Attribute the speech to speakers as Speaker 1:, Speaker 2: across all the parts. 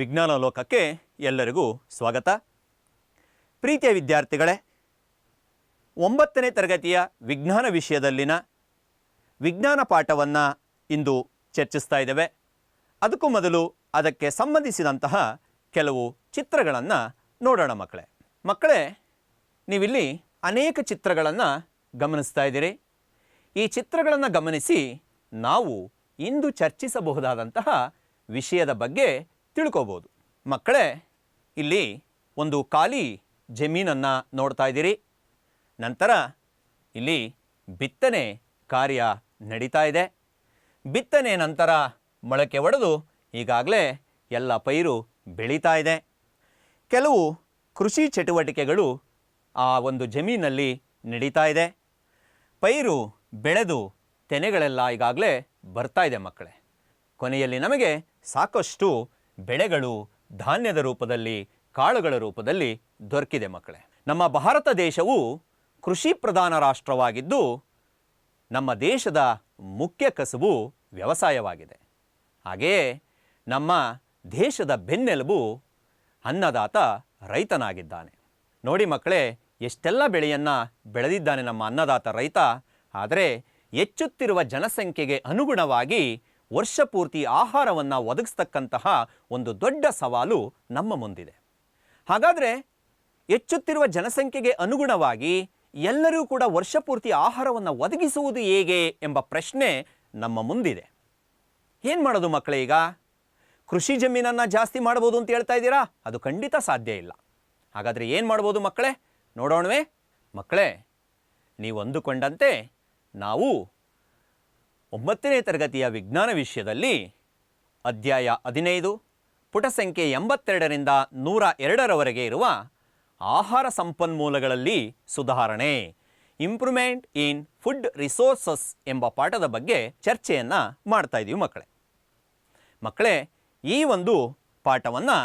Speaker 1: ವಿಜ್ಞಾನ ಲೋಕಕ್ಕೆ ಎಲ್ಲರಿಗೂ ಸ್ವಾಗತ ಪ್ರೀತಿಯ ವಿದ್ಯಾರ್ಥಿಗಳೇ ಒಂಬತ್ತನೇ ತರಗತಿಯ ವಿಜ್ಞಾನ ವಿಷಯದಲ್ಲಿನ ವಿಜ್ಞಾನ ಪಾಠವನ್ನು ಇಂದು ಚರ್ಚಿಸ್ತಾ ಇದ್ದೇವೆ ಅದಕ್ಕೂ ಮೊದಲು ಅದಕ್ಕೆ ಸಂಬಂಧಿಸಿದಂತಹ ಕೆಲವು ಚಿತ್ರಗಳನ್ನು ನೋಡೋಣ ಮಕ್ಕಳೇ ಮಕ್ಕಳೇ ನೀವಿಲ್ಲಿ ಅನೇಕ ಚಿತ್ರಗಳನ್ನು ಗಮನಿಸ್ತಾ ಇದ್ದೀರಿ ಈ ಚಿತ್ರಗಳನ್ನು ಗಮನಿಸಿ ನಾವು ಇಂದು ಚರ್ಚಿಸಬಹುದಾದಂತಹ ವಿಷಯದ ಬಗ್ಗೆ ತಿಳ್ಕೋಬೋದು ಮಕ್ಕಳೇ ಇಲ್ಲಿ ಒಂದು ಖಾಲಿ ಜಮೀನನ್ನು ನೋಡ್ತಾ ಇದ್ದೀರಿ ನಂತರ ಇಲ್ಲಿ ಬಿತ್ತನೆ ಕಾರ್ಯ ನಡೀತಾ ಇದೆ ಬಿತ್ತನೆ ನಂತರ ಮೊಳಕೆ ಒಡೆದು ಈಗಾಗಲೇ ಎಲ್ಲ ಪೈರು ಬೆಳೀತಾ ಇದೆ ಕೆಲವು ಕೃಷಿ ಚಟುವಟಿಕೆಗಳು ಆ ಒಂದು ಜಮೀನಲ್ಲಿ ನಡೀತಾ ಇದೆ ಪೈರು ಬೆಳೆದು ತೆನೆಗಳೆಲ್ಲ ಈಗಾಗಲೇ ಬರ್ತಾ ಇದೆ ಮಕ್ಕಳೇ ಕೊನೆಯಲ್ಲಿ ನಮಗೆ ಸಾಕಷ್ಟು ಬೆಳೆಗಳು ಧಾನ್ಯದ ರೂಪದಲ್ಲಿ ಕಾಳುಗಳ ರೂಪದಲ್ಲಿ ದೊರಕಿದೆ ಮಕ್ಕಳೇ ನಮ್ಮ ಭಾರತ ದೇಶವು ಕೃಷಿ ಪ್ರಧಾನ ರಾಷ್ಟ್ರವಾಗಿದ್ದು ನಮ್ಮ ದೇಶದ ಮುಖ್ಯ ಕಸುಬು ವ್ಯವಸಾಯವಾಗಿದೆ ಹಾಗೆಯೇ ನಮ್ಮ ದೇಶದ ಬೆನ್ನೆಲುಬು ಅನ್ನದಾತ ರೈತನಾಗಿದ್ದಾನೆ ನೋಡಿ ಮಕ್ಕಳೇ ಎಷ್ಟೆಲ್ಲ ಬೆಳೆಯನ್ನು ಬೆಳೆದಿದ್ದಾನೆ ನಮ್ಮ ಅನ್ನದಾತ ರೈತ ಆದರೆ ಹೆಚ್ಚುತ್ತಿರುವ ಜನಸಂಖ್ಯೆಗೆ ಅನುಗುಣವಾಗಿ ವರ್ಷಪೂರ್ತಿ ಆಹಾರವನ್ನು ಒದಗಿಸ್ತಕ್ಕಂತಹ ಒಂದು ದೊಡ್ಡ ಸವಾಲು ನಮ್ಮ ಮುಂದಿದೆ ಹಾಗಾದರೆ ಹೆಚ್ಚುತ್ತಿರುವ ಜನಸಂಖ್ಯೆಗೆ ಅನುಗುಣವಾಗಿ ಎಲ್ಲರೂ ಕೂಡ ವರ್ಷಪೂರ್ತಿ ಆಹಾರವನ್ನು ಒದಗಿಸುವುದು ಹೇಗೆ ಎಂಬ ಪ್ರಶ್ನೆ ನಮ್ಮ ಮುಂದಿದೆ ಏನು ಮಾಡೋದು ಮಕ್ಕಳೇ ಈಗ ಕೃಷಿ ಜಮೀನನ್ನು ಜಾಸ್ತಿ ಮಾಡ್ಬೋದು ಅಂತ ಹೇಳ್ತಾ ಇದ್ದೀರಾ ಅದು ಖಂಡಿತ ಸಾಧ್ಯ ಇಲ್ಲ ಹಾಗಾದರೆ ಏನು ಮಾಡ್ಬೋದು ಮಕ್ಕಳೇ ನೋಡೋಣವೇ ಮಕ್ಕಳೇ ನೀವು ಅಂದುಕೊಂಡಂತೆ ನಾವು ಒಂಬತ್ತನೇ ತರಗತಿಯ ವಿಜ್ಞಾನ ವಿಷಯದಲ್ಲಿ ಅಧ್ಯಾಯ ಹದಿನೈದು ಪುಟ ಸಂಖ್ಯೆ ಎಂಬತ್ತೆರಡರಿಂದ ನೂರ ಎರಡರವರೆಗೆ ಇರುವ ಆಹಾರ ಸಂಪನ್ಮೂಲಗಳಲ್ಲಿ ಸುಧಾರಣೆ ಇಂಪ್ರೂವ್ಮೆಂಟ್ ಇನ್ ಫುಡ್ ರಿಸೋರ್ಸಸ್ ಎಂಬ ಪಾಠದ ಬಗ್ಗೆ ಚರ್ಚೆಯನ್ನು ಮಾಡ್ತಾ ಇದ್ದೀವಿ ಮಕ್ಕಳೇ ಮಕ್ಕಳೇ ಈ ಒಂದು ಪಾಠವನ್ನು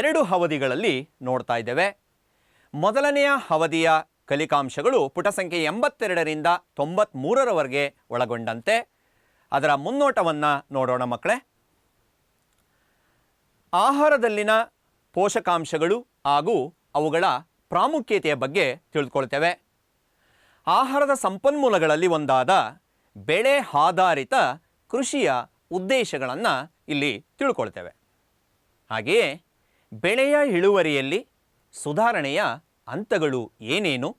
Speaker 1: ಎರಡು ಅವಧಿಗಳಲ್ಲಿ ನೋಡ್ತಾ ಇದ್ದೇವೆ ಮೊದಲನೆಯ ಅವಧಿಯ ಕಲಿಕಾಂಶಗಳು ಪುಟ ಸಂಖ್ಯೆ ಎಂಬತ್ತೆರಡರಿಂದ ತೊಂಬತ್ತ್ಮೂರರವರೆಗೆ ಒಳಗೊಂಡಂತೆ ಅದರ ಮುನ್ನೋಟವನ್ನು ನೋಡೋಣ ಮಕ್ಕಳೇ ಆಹಾರದಲ್ಲಿನ ಪೋಷಕಾಂಶಗಳು ಹಾಗೂ ಅವುಗಳ ಪ್ರಾಮುಖ್ಯತೆಯ ಬಗ್ಗೆ ತಿಳಿದುಕೊಳ್ತೇವೆ ಆಹಾರದ ಸಂಪನ್ಮೂಲಗಳಲ್ಲಿ ಒಂದಾದ ಬೆಳೆ ಆಧಾರಿತ ಕೃಷಿಯ ಉದ್ದೇಶಗಳನ್ನು ಇಲ್ಲಿ ತಿಳ್ಕೊಳ್ತೇವೆ ಹಾಗೆಯೇ ಬೆಳೆಯ ಇಳುವರಿಯಲ್ಲಿ ಸುಧಾರಣೆಯ ಹಂತಗಳು ಏನೇನು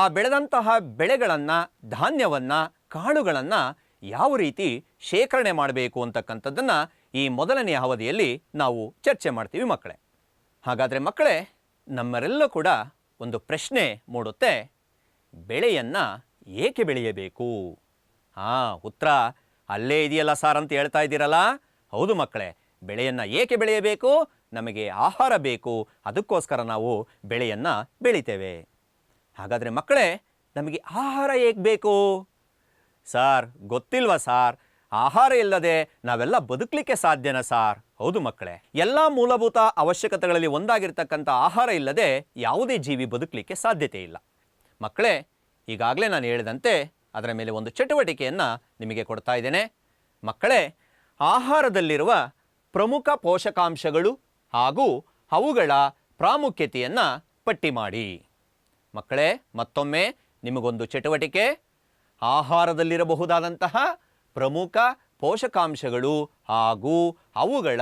Speaker 1: ಆ ಬೆಳೆದಂತಹ ಬೆಳೆಗಳನ್ನು ಧಾನ್ಯವನ್ನು ಕಾಳುಗಳನ್ನು ಯಾವ ರೀತಿ ಶೇಖರಣೆ ಮಾಡಬೇಕು ಅಂತಕ್ಕಂಥದ್ದನ್ನು ಈ ಮೊದಲನೆಯ ಅವಧಿಯಲ್ಲಿ ನಾವು ಚರ್ಚೆ ಮಾಡ್ತೀವಿ ಮಕ್ಕಳೇ ಹಾಗಾದರೆ ಮಕ್ಕಳೇ ನಮ್ಮರೆಲ್ಲೂ ಕೂಡ ಒಂದು ಪ್ರಶ್ನೆ ಮೂಡುತ್ತೆ ಬೆಳೆಯನ್ನು ಏಕೆ ಬೆಳೆಯಬೇಕು ಹಾಂ ಉತ್ತರ ಅಲ್ಲೇ ಇದೆಯಲ್ಲ ಸಾರ್ ಅಂತ ಹೇಳ್ತಾ ಇದ್ದೀರಲ್ಲ ಹೌದು ಮಕ್ಕಳೇ ಬೆಳೆಯನ್ನು ಏಕೆ ಬೆಳೆಯಬೇಕು ನಮಗೆ ಆಹಾರ ಬೇಕು ಅದಕ್ಕೋಸ್ಕರ ನಾವು ಬೆಳೆಯನ್ನು ಬೆಳಿತೇವೆ ಹಾಗಾದರೆ ಮಕ್ಕಳೇ ನಮಗೆ ಆಹಾರ ಹೇಗೆ ಬೇಕು ಸಾರ್ ಗೊತ್ತಿಲ್ವ ಸಾರ್ ಆಹಾರ ಇಲ್ಲದೆ ನಾವೆಲ್ಲ ಬದುಕಲಿಕ್ಕೆ ಸಾಧ್ಯನಾ ಸಾರ್ ಹೌದು ಮಕ್ಕಳೇ ಎಲ್ಲ ಮೂಲಭೂತ ಅವಶ್ಯಕತೆಗಳಲ್ಲಿ ಒಂದಾಗಿರ್ತಕ್ಕಂಥ ಆಹಾರ ಇಲ್ಲದೆ ಯಾವುದೇ ಜೀವಿ ಬದುಕಲಿಕ್ಕೆ ಸಾಧ್ಯತೆ ಇಲ್ಲ ಮಕ್ಕಳೇ ಈಗಾಗಲೇ ನಾನು ಹೇಳಿದಂತೆ ಅದರ ಮೇಲೆ ಒಂದು ಚಟುವಟಿಕೆಯನ್ನು ನಿಮಗೆ ಕೊಡ್ತಾ ಇದ್ದೇನೆ ಮಕ್ಕಳೇ ಆಹಾರದಲ್ಲಿರುವ ಪ್ರಮುಖ ಪೋಷಕಾಂಶಗಳು ಹಾಗೂ ಅವುಗಳ ಪ್ರಾಮುಖ್ಯತೆಯನ್ನು ಪಟ್ಟಿ ಮಾಡಿ ಮಕ್ಕಳೇ ಮತ್ತೊಮ್ಮೆ ನಿಮಗೊಂದು ಚಟುವಟಿಕೆ ಆಹಾರದಲ್ಲಿರಬಹುದಾದಂತಹ ಪ್ರಮುಖ ಪೋಷಕಾಂಶಗಳು ಹಾಗೂ ಅವುಗಳ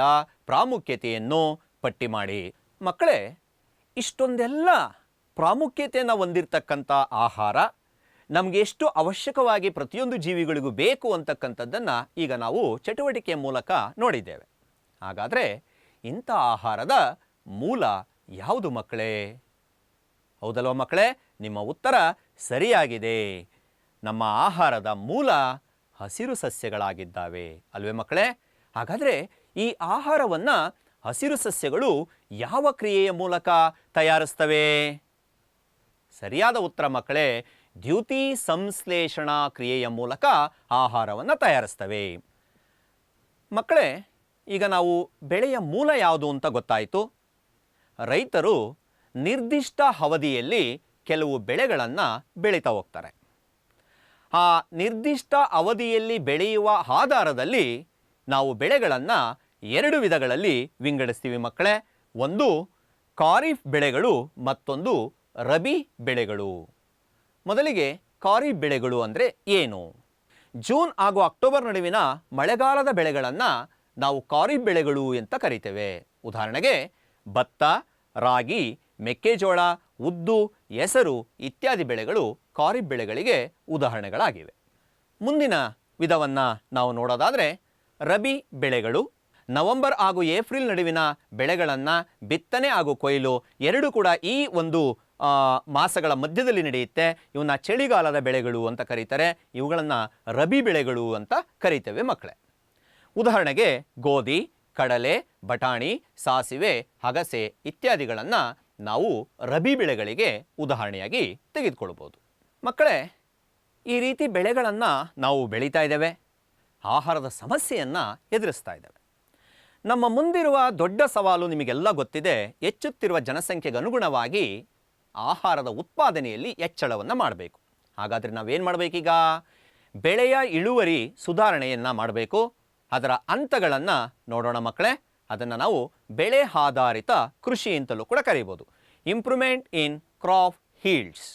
Speaker 1: ಪ್ರಾಮುಖ್ಯತೆಯನ್ನು ಪಟ್ಟಿ ಮಾಡಿ ಮಕ್ಕಳೇ ಇಷ್ಟೊಂದೆಲ್ಲ ಪ್ರಾಮುಖ್ಯತೆಯನ್ನು ಹೊಂದಿರತಕ್ಕಂಥ ಆಹಾರ ನಮಗೆ ಎಷ್ಟು ಅವಶ್ಯಕವಾಗಿ ಪ್ರತಿಯೊಂದು ಜೀವಿಗಳಿಗೂ ಬೇಕು ಅಂತಕ್ಕಂಥದ್ದನ್ನು ಈಗ ನಾವು ಚಟುವಟಿಕೆಯ ಮೂಲಕ ನೋಡಿದ್ದೇವೆ ಹಾಗಾದರೆ ಇಂಥ ಆಹಾರದ ಮೂಲ ಯಾವುದು ಮಕ್ಕಳೇ ಹೌದಲ್ವ ಮಕ್ಕಳೇ ನಿಮ್ಮ ಉತ್ತರ ಸರಿಯಾಗಿದೆ ನಮ್ಮ ಆಹಾರದ ಮೂಲ ಹಸಿರು ಸಸ್ಯಗಳಾಗಿದ್ದಾವೆ ಅಲ್ವೇ ಮಕ್ಕಳೇ ಹಾಗಾದರೆ ಈ ಆಹಾರವನ್ನು ಹಸಿರು ಸಸ್ಯಗಳು ಯಾವ ಕ್ರಿಯೆಯ ಮೂಲಕ ತಯಾರಿಸ್ತವೆ ಸರಿಯಾದ ಉತ್ತರ ಮಕ್ಕಳೇ ದ್ಯುತಿ ಸಂಶ್ಲೇಷಣಾ ಕ್ರಿಯೆಯ ಮೂಲಕ ಆಹಾರವನ್ನು ತಯಾರಿಸ್ತವೆ ಮಕ್ಕಳೇ ಈಗ ನಾವು ಬೆಳೆಯ ಮೂಲ ಯಾವುದು ಅಂತ ಗೊತ್ತಾಯಿತು ರೈತರು ನಿರ್ದಿಷ್ಟ ಅವಧಿಯಲ್ಲಿ ಕೆಲವು ಬೆಳೆಗಳನ್ನು ಬೆಳೀತಾ ಹೋಗ್ತಾರೆ ಆ ನಿರ್ದಿಷ್ಟ ಅವಧಿಯಲ್ಲಿ ಬೆಳೆಯುವ ಆಧಾರದಲ್ಲಿ ನಾವು ಬೆಳೆಗಳನ್ನು ಎರಡು ವಿಧಗಳಲ್ಲಿ ವಿಂಗಡಿಸ್ತೀವಿ ಮಕ್ಕಳೇ ಒಂದು ಖಾರಿಫ್ ಬೆಳೆಗಳು ಮತ್ತೊಂದು ರಬಿ ಬೆಳೆಗಳು ಮೊದಲಿಗೆ ಖಾರಿಫ್ ಬೆಳೆಗಳು ಅಂದರೆ ಏನು ಜೂನ್ ಹಾಗೂ ಅಕ್ಟೋಬರ್ ನಡುವಿನ ಮಳೆಗಾಲದ ಬೆಳೆಗಳನ್ನು ನಾವು ಖಾರಿಫ್ ಬೆಳೆಗಳು ಅಂತ ಕರಿತೇವೆ ಉದಾಹರಣೆಗೆ ಭತ್ತ ರಾಗಿ ಮೆಕ್ಕೆಜೋಳ ಉದ್ದು ಹೆಸರು ಇತ್ಯಾದಿ ಬೆಳೆಗಳು ಖಾರಿಫ್ ಬೆಳೆಗಳಿಗೆ ಉದಾಹರಣೆಗಳಾಗಿವೆ ಮುಂದಿನ ವಿಧವನ್ನು ನಾವು ನೋಡೋದಾದರೆ ರಬಿ ಬೆಳೆಗಳು ನವೆಂಬರ್ ಹಾಗೂ ಏಪ್ರಿಲ್ ನಡುವಿನ ಬೆಳೆಗಳನ್ನು ಬಿತ್ತನೆ ಹಾಗೂ ಕೊಯ್ಲು ಎರಡೂ ಕೂಡ ಈ ಒಂದು ಮಾಸಗಳ ಮಧ್ಯದಲ್ಲಿ ನಡೆಯುತ್ತೆ ಇವನ್ನ ಚಳಿಗಾಲದ ಬೆಳೆಗಳು ಅಂತ ಕರೀತಾರೆ ಇವುಗಳನ್ನು ರಬಿ ಬೆಳೆಗಳು ಅಂತ ಕರೀತೇವೆ ಮಕ್ಕಳೇ ಉದಾಹರಣೆಗೆ ಗೋಧಿ ಕಡಲೆ ಬಟಾಣಿ ಸಾಸಿವೆ ಹಗಸೆ ಇತ್ಯಾದಿಗಳನ್ನು ನಾವು ರಬಿ ಬೆಳೆಗಳಿಗೆ ಉದಾಹರಣೆಯಾಗಿ ತೆಗೆದುಕೊಳ್ಬೋದು ಮಕ್ಕಳೇ ಈ ರೀತಿ ಬೆಳೆಗಳನ್ನು ನಾವು ಬೆಳೀತಾ ಇದ್ದೇವೆ ಆಹಾರದ ಸಮಸ್ಯೆಯನ್ನು ಎದುರಿಸ್ತಾ ಇದ್ದೇವೆ ನಮ್ಮ ಮುಂದಿರುವ ದೊಡ್ಡ ಸವಾಲು ನಿಮಗೆಲ್ಲ ಗೊತ್ತಿದೆ ಹೆಚ್ಚುತ್ತಿರುವ ಜನಸಂಖ್ಯೆಗೆ ಅನುಗುಣವಾಗಿ ಆಹಾರದ ಉತ್ಪಾದನೆಯಲ್ಲಿ ಹೆಚ್ಚಳವನ್ನು ಮಾಡಬೇಕು ಹಾಗಾದರೆ ನಾವೇನು ಮಾಡಬೇಕೀಗ ಬೆಳೆಯ ಇಳುವರಿ ಸುಧಾರಣೆಯನ್ನು ಮಾಡಬೇಕು ಅದರ ಹಂತಗಳನ್ನು ನೋಡೋಣ ಮಕ್ಕಳೇ ಅದನ್ನು ನಾವು ಬೆಳೆ ಆಧಾರಿತ ಕೃಷಿ ಅಂತಲೂ ಕೂಡ ಕರೀಬೋದು ಇಂಪ್ರೂವ್ಮೆಂಟ್ ಇನ್ ಕ್ರಾಪ್ ಹೀಲ್ಡ್ಸ್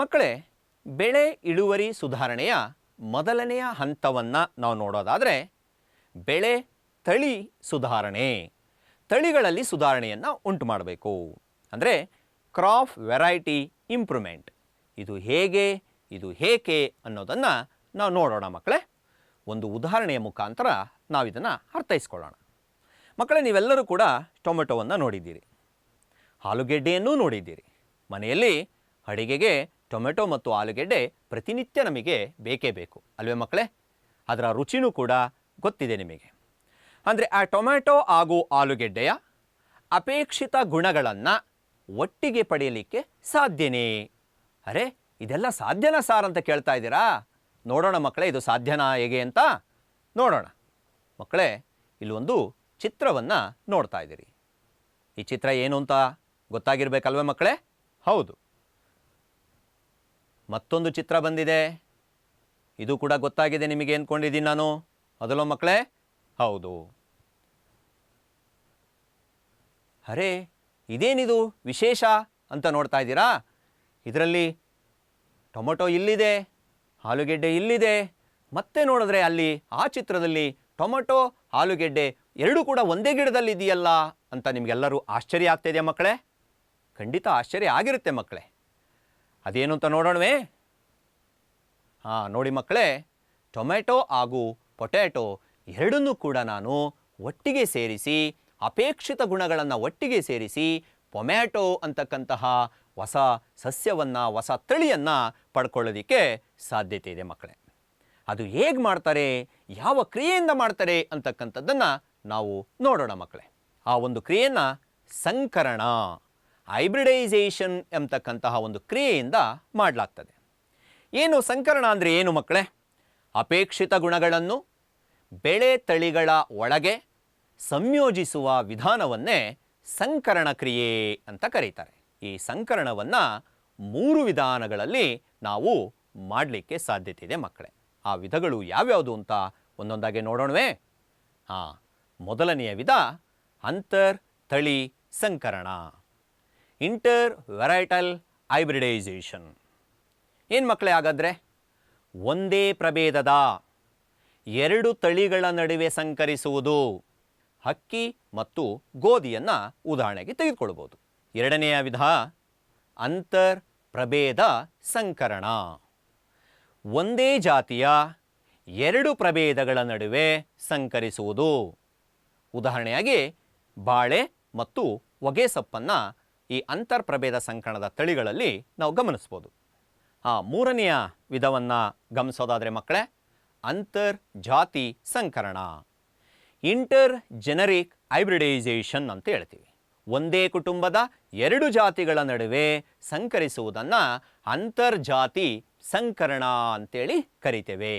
Speaker 1: ಮಕ್ಕಳೇ ಬೆಳೆ ಇಳುವರಿ ಸುಧಾರಣೆಯ ಮೊದಲನೆಯ ಹಂತವನ್ನು ನಾವು ನೋಡೋದಾದರೆ ಬೆಳೆ ತಳಿ ಸುಧಾರಣೆ ತಳಿಗಳಲ್ಲಿ ಸುಧಾರಣೆಯನ್ನು ಉಂಟು ಮಾಡಬೇಕು ಅಂದರೆ ಕ್ರಾಪ್ ವೆರೈಟಿ ಇಂಪ್ರೂವ್ಮೆಂಟ್ ಇದು ಹೇಗೆ ಇದು ಹೇಗೆ ಅನ್ನೋದನ್ನು ನಾವು ನೋಡೋಣ ಮಕ್ಕಳೇ ಒಂದು ಉದಾಹರಣೆಯ ಮುಖಾಂತರ ನಾವಿದನ್ನು ಅರ್ಥೈಸ್ಕೊಳ್ಳೋಣ ಮಕ್ಕಳೇ ನೀವೆಲ್ಲರೂ ಕೂಡ ಟೊಮೆಟೊವನ್ನು ನೋಡಿದ್ದೀರಿ ಆಲೂಗೆಡ್ಡೆಯನ್ನೂ ನೋಡಿದ್ದೀರಿ ಮನೆಯಲ್ಲಿ ಅಡಿಗೆಗೆ ಟೊಮೆಟೊ ಮತ್ತು ಆಲೂಗೆಡ್ಡೆ ಪ್ರತಿನಿತ್ಯ ನಮಗೆ ಬೇಕೇ ಬೇಕು ಅಲ್ವೇ ಮಕ್ಕಳೇ ಅದರ ರುಚಿನೂ ಕೂಡ ಗೊತ್ತಿದೆ ನಿಮಗೆ ಅಂದರೆ ಆ ಟೊಮೆಟೊ ಹಾಗೂ ಆಲೂಗೆಡ್ಡೆಯ ಅಪೇಕ್ಷಿತ ಗುಣಗಳನ್ನು ಒಟ್ಟಿಗೆ ಪಡೆಯಲಿಕ್ಕೆ ಸಾಧ್ಯನೇ ಅರೆ ಇದೆಲ್ಲ ಸಾಧ್ಯನಾ ಸಾರ್ ಅಂತ ಕೇಳ್ತಾ ಇದ್ದೀರಾ ನೋಡೋಣ ಮಕ್ಕಳೇ ಇದು ಸಾಧ್ಯನಾ ಹೇಗೆ ಅಂತ ನೋಡೋಣ ಮಕ್ಕಳೇ ಇಲ್ಲೊಂದು ಚಿತ್ರವನ್ನು ನೋಡ್ತಾ ಇದ್ದೀರಿ ಈ ಚಿತ್ರ ಏನು ಅಂತ ಗೊತ್ತಾಗಿರ್ಬೇಕಲ್ವೇ ಮಕ್ಕಳೇ ಹೌದು ಮತ್ತೊಂದು ಚಿತ್ರ ಬಂದಿದೆ ಇದು ಕೂಡ ಗೊತ್ತಾಗಿದೆ ನಿಮಗೆ ಅಂದ್ಕೊಂಡಿದ್ದೀನಿ ನಾನು ಅದಲ್ಲೋ ಮಕ್ಕಳೇ ಹೌದು ಅರೆ ಇದೇನಿದು ವಿಶೇಷ ಅಂತ ನೋಡ್ತಾ ಇದ್ದೀರಾ ಇದರಲ್ಲಿ ಟೊಮೊಟೊ ಇಲ್ಲಿದೆ ಆಲೂಗೆಡ್ಡೆ ಇಲ್ಲಿದೆ ಮತ್ತೆ ನೋಡಿದ್ರೆ ಅಲ್ಲಿ ಆ ಚಿತ್ರದಲ್ಲಿ ಟೊಮೊಟೊ ಆಲೂಗೆಡ್ಡೆ ಎರಡೂ ಕೂಡ ಒಂದೇ ಗಿಡದಲ್ಲಿ ಇದೆಯಲ್ಲ ಅಂತ ನಿಮಗೆಲ್ಲರೂ ಆಶ್ಚರ್ಯ ಇದೆಯಾ ಮಕ್ಕಳೇ ಖಂಡಿತ ಆಶ್ಚರ್ಯ ಆಗಿರುತ್ತೆ ಮಕ್ಕಳೇ ಅದೇನು ಅಂತ ನೋಡೋಣವೇ ಹಾಂ ನೋಡಿ ಮಕ್ಕಳೇ ಟೊಮೆಟೊ ಹಾಗೂ ಪೊಟ್ಯಾಟೊ ಎರಡನ್ನೂ ಕೂಡ ನಾನು ಒಟ್ಟಿಗೆ ಸೇರಿಸಿ ಅಪೇಕ್ಷಿತ ಗುಣಗಳನ್ನು ಒಟ್ಟಿಗೆ ಸೇರಿಸಿ ಪೊಮ್ಯಾಟೊ ಅಂತಕ್ಕಂತಹ ಹೊಸ ಸಸ್ಯವನ್ನು ಹೊಸ ತಳಿಯನ್ನು ಪಡ್ಕೊಳ್ಳೋದಕ್ಕೆ ಸಾಧ್ಯತೆ ಇದೆ ಮಕ್ಕಳೇ ಅದು ಹೇಗೆ ಮಾಡ್ತಾರೆ ಯಾವ ಕ್ರಿಯೆಯಿಂದ ಮಾಡ್ತಾರೆ ಅಂತಕ್ಕಂಥದ್ದನ್ನು ನಾವು ನೋಡೋಣ ಮಕ್ಕಳೇ ಆ ಒಂದು ಕ್ರಿಯೆಯನ್ನು ಸಂಕರಣ ಹೈಬ್ರಿಡೈಸೇಷನ್ ಎಂಬತಕ್ಕಂತಹ ಒಂದು ಕ್ರಿಯೆಯಿಂದ ಮಾಡಲಾಗ್ತದೆ ಏನು ಸಂಕರಣ ಅಂದರೆ ಏನು ಮಕ್ಕಳೇ ಅಪೇಕ್ಷಿತ ಗುಣಗಳನ್ನು ಬೆಳೆ ತಳಿಗಳ ಒಳಗೆ ಸಂಯೋಜಿಸುವ ವಿಧಾನವನ್ನೇ ಸಂಕರಣ ಕ್ರಿಯೆ ಅಂತ ಕರೀತಾರೆ ಈ ಸಂಕರಣವನ್ನು ಮೂರು ವಿಧಾನಗಳಲ್ಲಿ ನಾವು ಮಾಡಲಿಕ್ಕೆ ಸಾಧ್ಯತೆ ಇದೆ ಮಕ್ಕಳೇ ಆ ವಿಧಗಳು ಯಾವ್ಯಾವುದು ಅಂತ ಒಂದೊಂದಾಗಿ ನೋಡೋಣವೇ ಹಾಂ ಮೊದಲನೆಯ ವಿಧ ಅಂತರ್ ತಳಿ ಸಂಕರಣ ಇಂಟರ್ ವೆರೈಟಲ್ ಹೈಬ್ರಿಡೈಸೇಷನ್ ಏನು ಮಕ್ಕಳೇ ಹಾಗಾದರೆ ಒಂದೇ ಪ್ರಭೇದದ ಎರಡು ತಳಿಗಳ ನಡುವೆ ಸಂಕರಿಸುವುದು ಹಕ್ಕಿ ಮತ್ತು ಗೋಧಿಯನ್ನು ಉದಾಹರಣೆಗೆ ತೆಗೆದುಕೊಳ್ಬೋದು ಎರಡನೆಯ ವಿಧ ಅಂತರ್ ಪ್ರಭೇದ ಸಂಕರಣ ಒಂದೇ ಜಾತಿಯ ಎರಡು ಪ್ರಭೇದಗಳ ನಡುವೆ ಸಂಕರಿಸುವುದು ಉದಾಹರಣೆಯಾಗಿ ಬಾಳೆ ಮತ್ತು ಒಗೆಸೊಪ್ಪನ್ನು ಈ ಅಂತರ್ ಪ್ರಭೇದ ಸಂಕರಣದ ತಳಿಗಳಲ್ಲಿ ನಾವು ಗಮನಿಸ್ಬೋದು ಆ ಮೂರನೆಯ ವಿಧವನ್ನು ಗಮನಿಸೋದಾದರೆ ಮಕ್ಕಳೇ ಅಂತರ್ ಜಾತಿ ಸಂಕರಣ ಇಂಟರ್ ಜೆನರಿಕ್ ಹೈಬ್ರಿಡೈಸೇಷನ್ ಅಂತ ಹೇಳ್ತೀವಿ ಒಂದೇ ಕುಟುಂಬದ ಎರಡು ಜಾತಿಗಳ ನಡುವೆ ಸಂಕರಿಸುವುದನ್ನು ಅಂತರ್ಜಾತಿ ಸಂಕರಣ ಅಂತೇಳಿ ಕರಿತೇವೆ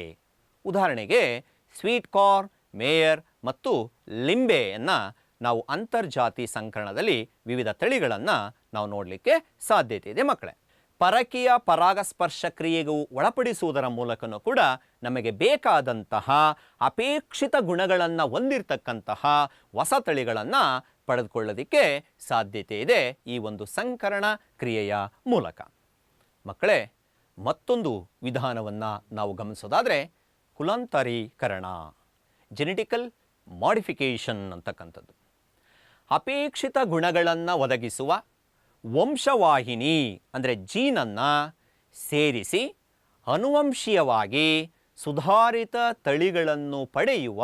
Speaker 1: ಉದಾಹರಣೆಗೆ ಸ್ವೀಟ್ ಕಾರ್ನ್ ಮೇಯರ್ ಮತ್ತು ಲಿಂಬೆಯನ್ನು ನಾವು ಅಂತರ್ಜಾತಿ ಸಂಕರಣದಲ್ಲಿ ವಿವಿಧ ತಳಿಗಳನ್ನು ನಾವು ನೋಡಲಿಕ್ಕೆ ಸಾಧ್ಯತೆ ಇದೆ ಮಕ್ಕಳೇ ಪರಕೀಯ ಪರಾಗಸ್ಪರ್ಶ ಕ್ರಿಯೆಗೂ ಒಳಪಡಿಸುವುದರ ಮೂಲಕನೂ ಕೂಡ ನಮಗೆ ಬೇಕಾದಂತಹ ಅಪೇಕ್ಷಿತ ಗುಣಗಳನ್ನು ಹೊಂದಿರತಕ್ಕಂತಹ ಹೊಸ ತಳಿಗಳನ್ನು ಪಡೆದುಕೊಳ್ಳೋದಕ್ಕೆ ಸಾಧ್ಯತೆ ಇದೆ ಈ ಒಂದು ಸಂಕರಣ ಕ್ರಿಯೆಯ ಮೂಲಕ ಮಕ್ಕಳೇ ಮತ್ತೊಂದು ವಿಧಾನವನ್ನು ನಾವು ಗಮನಿಸೋದಾದರೆ ಕುಲಾಂತರೀಕರಣ ಜೆನೆಟಿಕಲ್ ಮಾಡಿಫಿಕೇಷನ್ ಅಂತಕ್ಕಂಥದ್ದು ಅಪೇಕ್ಷಿತ ಗುಣಗಳನ್ನು ಒದಗಿಸುವ ವಂಶವಾಹಿನಿ ಅಂದರೆ ಜೀನನ್ನು ಸೇರಿಸಿ ಅನುವಂಶೀಯವಾಗಿ ಸುಧಾರಿತ ತಳಿಗಳನ್ನು ಪಡೆಯುವ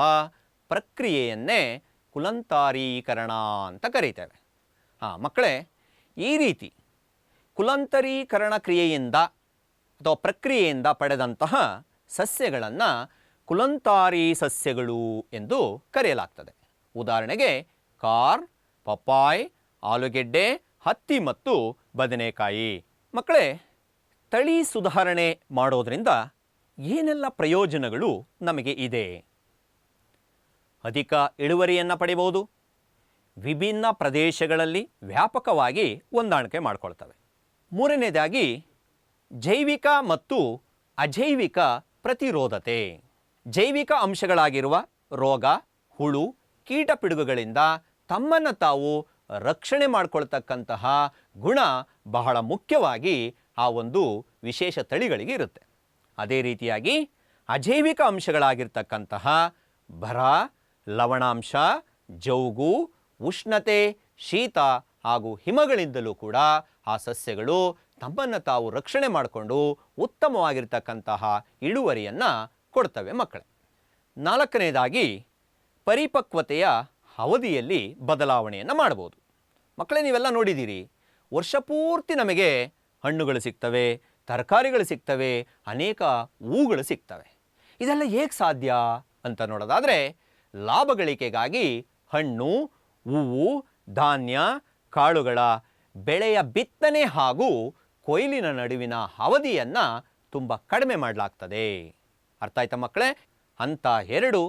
Speaker 1: ಪ್ರಕ್ರಿಯೆಯನ್ನೇ ಕುಲಂತಾರೀಕರಣ ಅಂತ ಕರೀತೇವೆ ಹಾಂ ಮಕ್ಕಳೇ ಈ ರೀತಿ ಕುಲಂತರೀಕರಣ ಕ್ರಿಯೆಯಿಂದ ಅಥವಾ ಪ್ರಕ್ರಿಯೆಯಿಂದ ಪಡೆದಂತಹ ಸಸ್ಯಗಳನ್ನು ಕುಲಂತಾರಿ ಸಸ್ಯಗಳು ಎಂದು ಕರೆಯಲಾಗ್ತದೆ ಉದಾಹರಣೆಗೆ ಕಾರ್ ಪಪ್ಪಾಯ್ ಆಲೂಗೆಡ್ಡೆ ಹತ್ತಿ ಮತ್ತು ಬದನೆಕಾಯಿ ಮಕ್ಕಳೇ ತಳಿ ಸುಧಾರಣೆ ಮಾಡೋದರಿಂದ ಏನೆಲ್ಲ ಪ್ರಯೋಜನಗಳು ನಮಗೆ ಇದೆ ಅಧಿಕ ಇಳುವರಿಯನ್ನು ಪಡೆಯಬಹುದು ವಿಭಿನ್ನ ಪ್ರದೇಶಗಳಲ್ಲಿ ವ್ಯಾಪಕವಾಗಿ ಹೊಂದಾಣಿಕೆ ಮಾಡಿಕೊಳ್ತವೆ ಮೂರನೇದಾಗಿ ಜೈವಿಕ ಮತ್ತು ಅಜೈವಿಕ ಪ್ರತಿರೋಧತೆ ಜೈವಿಕ ಅಂಶಗಳಾಗಿರುವ ರೋಗ ಹುಳು ಕೀಟ ಪಿಡುಗುಗಳಿಂದ ತಮ್ಮನ್ನು ತಾವು ರಕ್ಷಣೆ ಮಾಡಿಕೊಳ್ತಕ್ಕಂತಹ ಗುಣ ಬಹಳ ಮುಖ್ಯವಾಗಿ ಆ ಒಂದು ವಿಶೇಷ ತಳಿಗಳಿಗೆ ಇರುತ್ತೆ ಅದೇ ರೀತಿಯಾಗಿ ಅಜೈವಿಕ ಅಂಶಗಳಾಗಿರ್ತಕ್ಕಂತಹ ಬರ ಲವಣಾಂಶ ಜೌಗು ಉಷ್ಣತೆ ಶೀತ ಹಾಗೂ ಹಿಮಗಳಿಂದಲೂ ಕೂಡ ಆ ಸಸ್ಯಗಳು ತಮ್ಮನ್ನು ತಾವು ರಕ್ಷಣೆ ಮಾಡಿಕೊಂಡು ಉತ್ತಮವಾಗಿರ್ತಕ್ಕಂತಹ ಇಳುವರಿಯನ್ನು ಕೊಡ್ತವೆ ಮಕ್ಕಳೇ ನಾಲ್ಕನೇದಾಗಿ ಪರಿಪಕ್ವತೆಯ ಅವಧಿಯಲ್ಲಿ ಬದಲಾವಣೆಯನ್ನು ಮಾಡ್ಬೋದು ಮಕ್ಕಳೇ ನೀವೆಲ್ಲ ನೋಡಿದ್ದೀರಿ ವರ್ಷಪೂರ್ತಿ ನಮಗೆ ಹಣ್ಣುಗಳು ಸಿಗ್ತವೆ ತರಕಾರಿಗಳು ಸಿಗ್ತವೆ ಅನೇಕ ಹೂಗಳು ಸಿಗ್ತವೆ ಇದೆಲ್ಲ ಹೇಗೆ ಸಾಧ್ಯ ಅಂತ ನೋಡೋದಾದರೆ ಲಾಭಗಳಿಕೆಗಾಗಿ ಹಣ್ಣು ಹೂವು ಧಾನ್ಯ ಕಾಳುಗಳ ಬೆಳೆಯ ಬಿತ್ತನೆ ಹಾಗೂ ಕೊಯ್ಲಿನ ನಡುವಿನ ಅವಧಿಯನ್ನು ತುಂಬ ಕಡಿಮೆ ಮಾಡಲಾಗ್ತದೆ ಅರ್ಥ ಆಯ್ತಾ ಮಕ್ಕಳೇ ಹಂತ ಎರಡು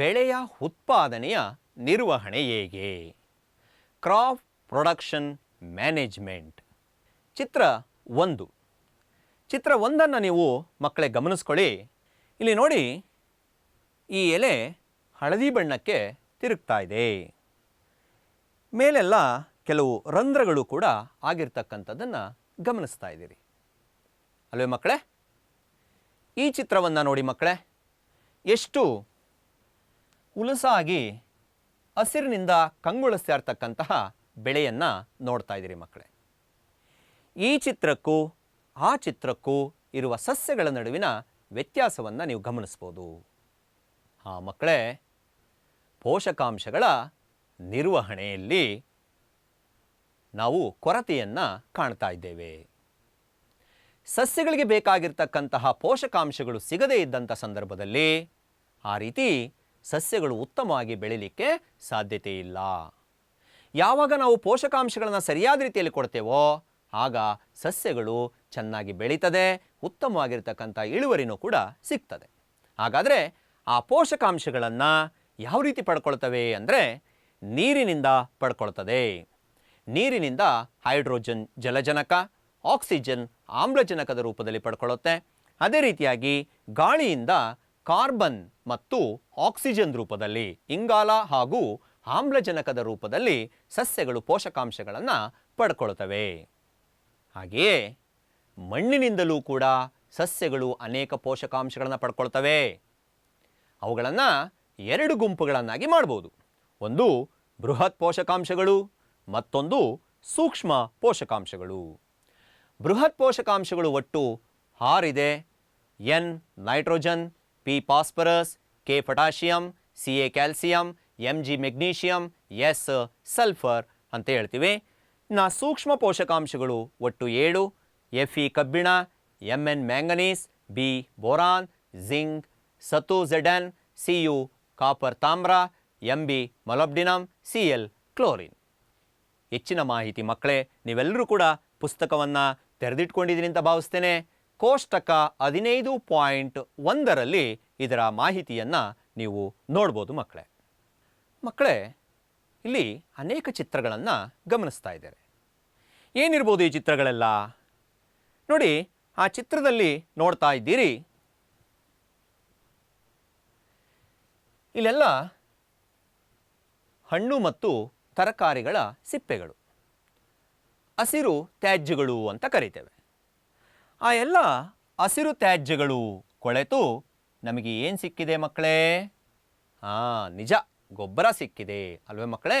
Speaker 1: ಬೆಳೆಯ ಉತ್ಪಾದನೆಯ ನಿರ್ವಹಣೆ ಹೇಗೆ ಕ್ರಾಪ್ ಪ್ರೊಡಕ್ಷನ್ ಮ್ಯಾನೇಜ್ಮೆಂಟ್ ಚಿತ್ರ ಒಂದು ಚಿತ್ರ ಒಂದನ್ನು ನೀವು ಮಕ್ಕಳೇ ಗಮನಿಸ್ಕೊಳ್ಳಿ ಇಲ್ಲಿ ನೋಡಿ ಈ ಎಲೆ ಹಳದಿ ಬಣ್ಣಕ್ಕೆ ತಿರುಗ್ತಾ ಇದೆ ಮೇಲೆಲ್ಲ ಕೆಲವು ರಂಧ್ರಗಳು ಕೂಡ ಆಗಿರ್ತಕ್ಕಂಥದ್ದನ್ನು ಗಮನಿಸ್ತಾ ಇದ್ದೀರಿ ಅಲ್ವೇ ಮಕ್ಕಳೇ ಈ ಚಿತ್ರವನ್ನು ನೋಡಿ ಮಕ್ಕಳೇ ಎಷ್ಟು ಹುಲಸಾಗಿ ಹಸಿರಿನಿಂದ ಕಂಗೊಳಿಸ್ತಾ ಇರ್ತಕ್ಕಂತಹ ಬೆಳೆಯನ್ನು ನೋಡ್ತಾ ಇದ್ದೀರಿ ಮಕ್ಕಳೇ ಈ ಚಿತ್ರಕ್ಕೂ ಆ ಚಿತ್ರಕ್ಕೂ ಇರುವ ಸಸ್ಯಗಳ ನಡುವಿನ ವ್ಯತ್ಯಾಸವನ್ನು ನೀವು ಗಮನಿಸ್ಬೋದು ಹಾಂ ಮಕ್ಕಳೇ ಪೋಷಕಾಂಶಗಳ ನಿರ್ವಹಣೆಯಲ್ಲಿ ನಾವು ಕೊರತೆಯನ್ನು ಕಾಣ್ತಾ ಇದ್ದೇವೆ ಸಸ್ಯಗಳಿಗೆ ಬೇಕಾಗಿರ್ತಕ್ಕಂತಹ ಪೋಷಕಾಂಶಗಳು ಸಿಗದೇ ಇದ್ದಂಥ ಸಂದರ್ಭದಲ್ಲಿ ಆ ರೀತಿ ಸಸ್ಯಗಳು ಉತ್ತಮವಾಗಿ ಬೆಳೀಲಿಕ್ಕೆ ಸಾಧ್ಯತೆ ಇಲ್ಲ ಯಾವಾಗ ನಾವು ಪೋಷಕಾಂಶಗಳನ್ನು ಸರಿಯಾದ ರೀತಿಯಲ್ಲಿ ಕೊಡ್ತೇವೋ ಆಗ ಸಸ್ಯಗಳು ಚೆನ್ನಾಗಿ ಬೆಳೀತದೆ ಉತ್ತಮವಾಗಿರ್ತಕ್ಕಂಥ ಇಳುವರಿನೂ ಕೂಡ ಸಿಗ್ತದೆ ಹಾಗಾದರೆ ಆ ಪೋಷಕಾಂಶಗಳನ್ನು ಯಾವ ರೀತಿ ಪಡ್ಕೊಳ್ತವೆ ಅಂದರೆ ನೀರಿನಿಂದ ಪಡ್ಕೊಳ್ತದೆ ನೀರಿನಿಂದ ಹೈಡ್ರೋಜನ್ ಜಲಜನಕ ಆಕ್ಸಿಜನ್ ಆಮ್ಲಜನಕದ ರೂಪದಲ್ಲಿ ಪಡ್ಕೊಳ್ಳುತ್ತೆ ಅದೇ ರೀತಿಯಾಗಿ ಗಾಳಿಯಿಂದ ಕಾರ್ಬನ್ ಮತ್ತು ಆಕ್ಸಿಜನ್ ರೂಪದಲ್ಲಿ ಇಂಗಾಲ ಹಾಗೂ ಆಮ್ಲಜನಕದ ರೂಪದಲ್ಲಿ ಸಸ್ಯಗಳು ಪೋಷಕಾಂಶಗಳನ್ನು ಪಡ್ಕೊಳ್ತವೆ ಹಾಗೆಯೇ ಮಣ್ಣಿನಿಂದಲೂ ಕೂಡ ಸಸ್ಯಗಳು ಅನೇಕ ಪೋಷಕಾಂಶಗಳನ್ನು ಪಡ್ಕೊಳ್ತವೆ ಅವುಗಳನ್ನು ಎರಡು ಗುಂಪುಗಳನ್ನಾಗಿ ಮಾಡ್ಬೋದು ಒಂದು ಬೃಹತ್ ಪೋಷಕಾಂಶಗಳು ಮತ್ತೊಂದು ಸೂಕ್ಷ್ಮ ಪೋಷಕಾಂಶಗಳು ಬೃಹತ್ ಪೋಷಕಾಂಶಗಳು ಒಟ್ಟು ಆರಿದೆ N nitrogen P phosphorus K potassium C A calcium M G magnesium S sulphur ಅಂತ ಹೇಳ್ತೀವಿ ನಾ ಸೂಕ್ಷ್ಮ ಪೋಷಕಾಂಶಗಳು ಒಟ್ಟು ಏಳು ಎಫ್ ಇ ಕಬ್ಬಿಣ M N manganese B boron zinc ಸತು ಝೆಡನ್ ಸಿ ಯು ಕಾಪರ್ ತಾಮ್ರ M B molybdenum C L chlorine ಹೆಚ್ಚಿನ ಮಾಹಿತಿ ಮಕ್ಕಳೇ ನೀವೆಲ್ಲರೂ ಕೂಡ ಪುಸ್ತಕವನ್ನು ತೆರೆದಿಟ್ಕೊಂಡಿದ್ದೀನಿ ಅಂತ ಭಾವಿಸ್ತೇನೆ ಕೋಷ್ಟಕ ಹದಿನೈದು ಪಾಯಿಂಟ್ ಒಂದರಲ್ಲಿ ಇದರ ಮಾಹಿತಿಯನ್ನು ನೀವು ನೋಡ್ಬೋದು ಮಕ್ಕಳೇ ಮಕ್ಕಳೇ ಇಲ್ಲಿ ಅನೇಕ ಚಿತ್ರಗಳನ್ನು ಗಮನಿಸ್ತಾ ಇದ್ದಾರೆ ಏನಿರ್ಬೋದು ಈ ಚಿತ್ರಗಳೆಲ್ಲ ನೋಡಿ ಆ ಚಿತ್ರದಲ್ಲಿ ನೋಡ್ತಾ ಇದ್ದೀರಿ ಇಲ್ಲೆಲ್ಲ ಹಣ್ಣು ಮತ್ತು ತರಕಾರಿಗಳ ಸಿಪ್ಪೆಗಳು ಹಸಿರು ತ್ಯಾಜ್ಯಗಳು ಅಂತ ಕರಿತೇವೆ ಆ ಎಲ್ಲ ಹಸಿರು ತ್ಯಾಜ್ಯಗಳು ಕೊಳೆತು ನಮಗೆ ಏನು ಸಿಕ್ಕಿದೆ ಮಕ್ಕಳೇ ಹಾಂ ನಿಜ ಗೊಬ್ಬರ ಸಿಕ್ಕಿದೆ ಅಲ್ವೇ ಮಕ್ಕಳೇ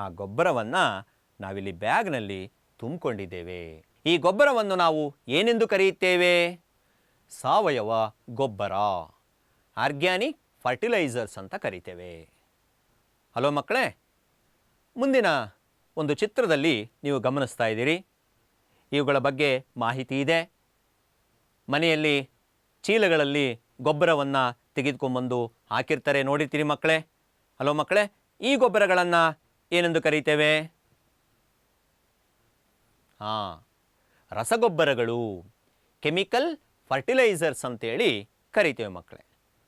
Speaker 1: ಆ ಗೊಬ್ಬರವನ್ನು ನಾವಿಲ್ಲಿ ಬ್ಯಾಗ್ನಲ್ಲಿ ತುಂಬಿಕೊಂಡಿದ್ದೇವೆ ಈ ಗೊಬ್ಬರವನ್ನು ನಾವು ಏನೆಂದು ಕರೆಯುತ್ತೇವೆ ಸಾವಯವ ಗೊಬ್ಬರ ಆರ್ಗ್ಯಾನಿಕ್ ಫರ್ಟಿಲೈಸರ್ಸ್ ಅಂತ ಕರಿತೇವೆ ಹಲೋ ಮಕ್ಕಳೇ ಮುಂದಿನ ಒಂದು ಚಿತ್ರದಲ್ಲಿ ನೀವು ಗಮನಿಸ್ತಾ ಇದ್ದೀರಿ ಇವುಗಳ ಬಗ್ಗೆ ಮಾಹಿತಿ ಇದೆ ಮನೆಯಲ್ಲಿ ಚೀಲಗಳಲ್ಲಿ ಗೊಬ್ಬರವನ್ನು ತೆಗೆದುಕೊಂಡ್ಬಂದು ಹಾಕಿರ್ತಾರೆ ನೋಡಿರ್ತೀರಿ ಮಕ್ಕಳೇ ಹಲೋ ಮಕ್ಕಳೇ ಈ ಗೊಬ್ಬರಗಳನ್ನು ಏನೆಂದು ಕರೀತೇವೆ ಹಾಂ ರಸಗೊಬ್ಬರಗಳು ಕೆಮಿಕಲ್ ಫರ್ಟಿಲೈಸರ್ಸ್ ಅಂತೇಳಿ ಕರಿತೇವೆ ಮಕ್ಕಳೇ